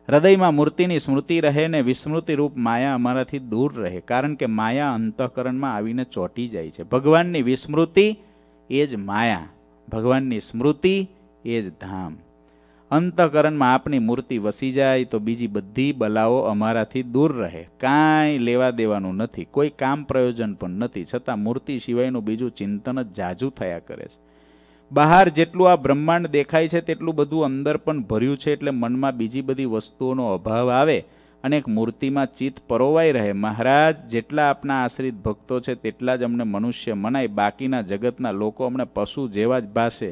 [SPEAKER 1] હૃદયમાં મૂર્તિની સ્મૃતિ રહે ને વિસ્મૃતિરૂપ માયા અમારાથી દૂર રહે કારણ કે માયા અંતઃકરણમાં આવીને ચોંટી જાય છે ભગવાનની વિસ્મૃતિ એ જ માયા ભગવાનની સ્મૃતિ એ જ ધામ અંતઃકરણમાં આપની મૂર્તિ વસી જાય તો બીજી બધી બલાઓ અમારાથી દૂર રહે કાંઈ લેવા દેવાનું નથી કોઈ કામ પ્રયોજન પણ નથી છતાં મૂર્તિ સિવાયનું બીજું ચિંતન જ જાજુ થયા કરે છે બહાર જેટલું આ બ્રહ્માંડ દેખાય છે તેટલું બધું અંદર પણ ભર્યું છે એટલે મનમાં બીજી બધી વસ્તુઓનો અભાવ આવે અને એક મૂર્તિમાં ચિત્ત પરોવાઈ રહે મહારાજ જેટલા આપના આશ્રિત ભક્તો છે તેટલા જ અમને મનુષ્ય મનાય બાકીના જગતના લોકો અમને પશુ જેવા જ ભાષે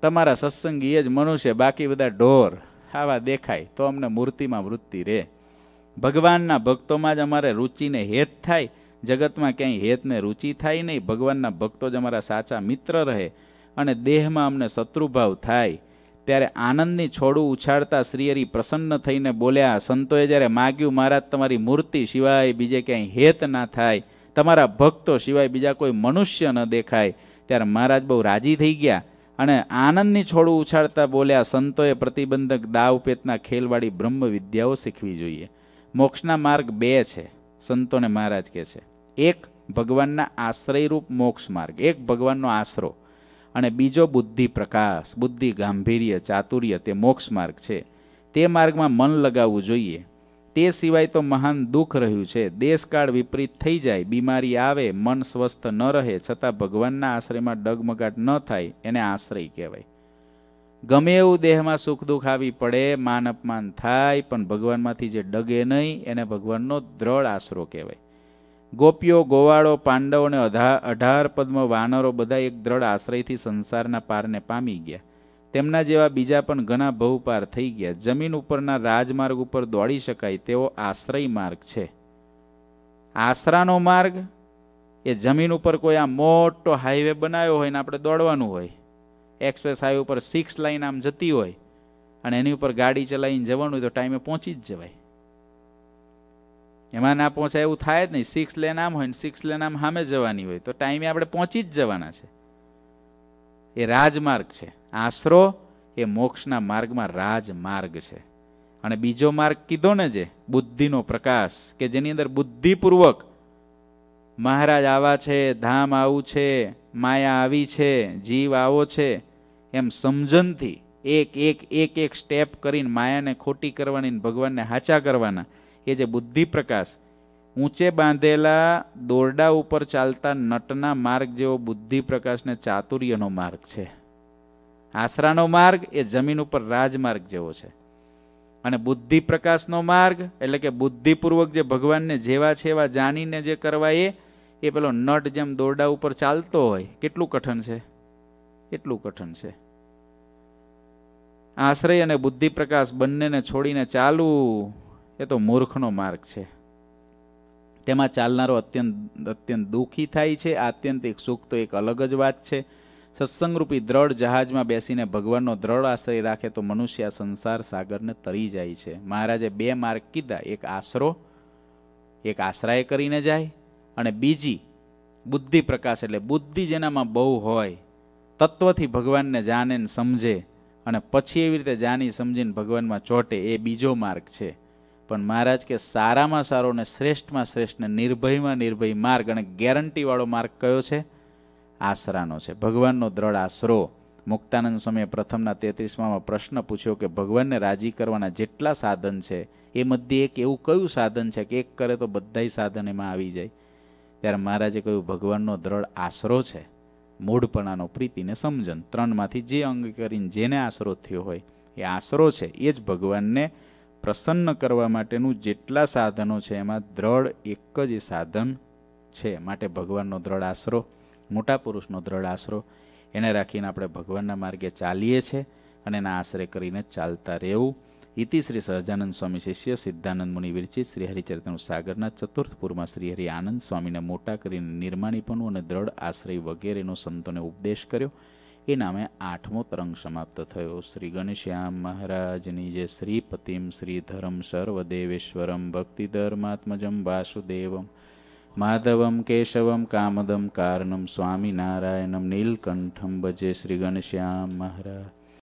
[SPEAKER 1] તમારા સત્સંગી જ મનુષ્ય બાકી બધા ઢોર આવા દેખાય તો અમને મૂર્તિમાં વૃત્તિ રહે ભગવાનના ભક્તોમાં જ અમારે રુચિને હેત થાય જગતમાં ક્યાંય હેતને રુચિ થાય નહીં ભગવાનના ભક્તો જ અમારા સાચા મિત્ર રહે અને દેહમાં અમને શત્રુભાવ થાય ત્યારે આનંદની છોડું ઉછાળતા શ્રીયરી પ્રસન્ન થઈને બોલ્યા સંતોએ જ્યારે માગ્યું મહારાજ તમારી મૂર્તિ સિવાય બીજે ક્યાંય હેત ના થાય તમારા ભક્તો સિવાય બીજા કોઈ મનુષ્ય ન દેખાય ત્યારે મહારાજ બહુ રાજી થઈ ગયા અને આનંદની છોડું ઉછાળતા બોલ્યા સંતોએ પ્રતિબંધક દાવ પેતના ખેલવાળી બ્રહ્મ વિદ્યાઓ શીખવી જોઈએ મોક્ષના માર્ગ બે છે સંતોને મહારાજ કહે છે એક ભગવાનના આશ્રયરૂપ મોક્ષ માર્ગ એક ભગવાનનો આશરો અને બીજો બુદ્ધિ પ્રકાશ બુદ્ધિ ગાંભીર્ય ચાતુર્ય તે મોક્ષ માર્ગ છે તે માર્ગમાં મન લગાવવું જોઈએ તે સિવાય તો મહાન દુઃખ રહ્યું છે દેશકાળ વિપરીત થઈ જાય બીમારી આવે મન સ્વસ્થ ન રહે છતાં ભગવાનના આશ્રયમાં ડગમગાટ ન થાય એને આશ્રય કહેવાય ગમે એવું દેહમાં સુખ દુઃખ આવી પડે માન અપમાન થાય પણ ભગવાનમાંથી જે ડગે નહીં એને ભગવાનનો દ્રઢ આશરો કહેવાય ગોપીઓ ગોવાળો પાંડવો અને અઢાર પદ્મ વાનરો બધા એક દ્રઢ આશ્રયથી સંસારના પારને પામી ગયા તેમના જેવા બીજા પણ ઘણા ભવપાર થઈ ગયા જમીન ઉપરના રાજમાર્ગ ઉપર દોડી શકાય તેવો આશ્રય માર્ગ છે આશરાનો માર્ગ એ જમીન ઉપર કોઈ આ મોટો હાઈવે બનાવ્યો હોય ને આપણે દોડવાનું હોય એક્સપ્રેસ હાઈવે ઉપર સિક્સ લાઇન આમ જતી હોય અને એની ઉપર ગાડી ચલાવીને જવાનું હોય તો ટાઈમે પહોંચી જ જવાય એમાં ના પહોંચાય એવું થાય જ નહીં સિક્સ લેન આમ હોય ને સિક્સ લેન આમ સામે જવાની હોય તો ટાઈમે આપણે પહોંચી જ જવાના છે એ રાજમાર્ગ છે આશરો એ મોક્ષના માર્ગમાં રાજમાર્ગ છે અને બીજો માર્ગ કીધો ને જે બુદ્ધિનો પ્રકાશ કે જેની અંદર બુદ્ધિપૂર્વક મહારાજ આવા છે ધામ આવું છે માયા આવી છે જીવ આવો છે એમ સમજણથી એક એક એક એક સ્ટેપ કરીને માયાને ખોટી કરવાની ભગવાનને હાચા કરવાના એ જે બુદ્ધિ પ્રકાશ ઊંચે બાંધેલા દોરડા ઉપર ચાલતા નટના માર્ગ જેવો બુદ્ધિ પ્રકાશને ચાતુર્યનો માર્ગ છે આસરાનો માર્ગ એ જમીન ઉપર રાજમાર્ગ જેવો છે અને બુદ્ધિ પ્રકાશનો માર્ગ એટલે કે બુદ્ધિપૂર્વક જે ભગવાનને જેવા છે એવા જાણીને જે કરવા એ એ પેલો નટ જેમ દોરડા ઉપર ચાલતો હોય કેટલું કઠણ છે કેટલું કઠણ છે આશ્રય અને બુદ્ધિ પ્રકાશ બંનેને છોડીને ચાલવું એ તો મૂર્ખનો માર્ગ છે તેમાં ચાલનારો અત્યંત અત્યંત દુઃખી થાય છે આત્યંતિક સુખ તો એક અલગ જ વાત છે સત્સંગરૂપી દ્રઢ જહાજમાં બેસીને ભગવાનનો દ્રઢ આશ્રય રાખે તો મનુષ્ય સંસાર સાગરને તરી જાય છે મહારાજે બે માર્ગ કીધા એક આશરો એક આશ્રય કરીને જાય અને બીજી બુદ્ધિ પ્રકાશ એટલે બુદ્ધિ જેનામાં બહુ હોય તત્વથી ભગવાનને જાણે સમજે અને પછી એવી રીતે જાણી સમજીને ભગવાનમાં ચોટે એ બીજો માર્ગ છે પણ મહારાજ કે સારામાં સારો ને શ્રેષ્ઠમાં શ્રેષ્ઠ ને નિર્ભયમાં નિર્ભય માર્ગ અને ગેરંટીવાળો માર્ગ કયો છે આશરાનો છે ભગવાનનો દ્રઢ આશરો મુક્તાનંદ સ્વામીએ પ્રથમના તેત્રીસમાં પ્રશ્ન પૂછ્યો કે ભગવાનને રાજી કરવાના જેટલા સાધન છે એ મધ્યે એક એવું કયું સાધન છે કે એક કરે તો બધાય સાધન એમાં આવી જાય ત્યારે મહારાજે કહ્યું ભગવાનનો દ્રઢ આશરો છે મૂઢપણાનો પ્રીતિને સમજન ત્રણમાંથી જે અંગ કરીને જેને આશરો થયો હોય એ આશરો છે એ જ ભગવાનને પ્રસન્ન કરવા માટેનું જેટલા સાધનો છે એમાં દ્રઢ એક જ એ સાધન છે માટે ભગવાનનો દ્રઢ આશરો મોટા પુરુષનો દ્રઢ આશરો એને રાખીને આપણે ભગવાનના માર્ગે ચાલીએ છીએ અને એના આશરે કરીને ચાલતા રહેવું ઇતિ શ્રી સહજાનંદ સ્વામી શિષ્ય સિદ્ધાનંદ મુનિ વિરચિત શ્રી હરિચરિતનું સાગરના ચતુર્થપુરમાં પૂરમાં શ્રી હરિ આનંદ સ્વામીને મોટા કરીને નિર્માણીપણું અને દ્રઢ આશ્રય વગેરેનો સંતોને ઉપદેશ કર્યો એ નામે આઠમો તરંગ સમાપ્ત થયો શ્રી ગણશ્યામ મહારાજની જે શ્રીપતિમ શ્રીધરમ સર્વદેવેશ્વરમ ભક્તિધર્માત્મજમ વાસુદેવમ માધવમ કેશવમ કામદમ કારણમ સ્વામિનારાયણમ નીલકંઠમ ભજે શ્રી ગણશ્યામ મહારાજ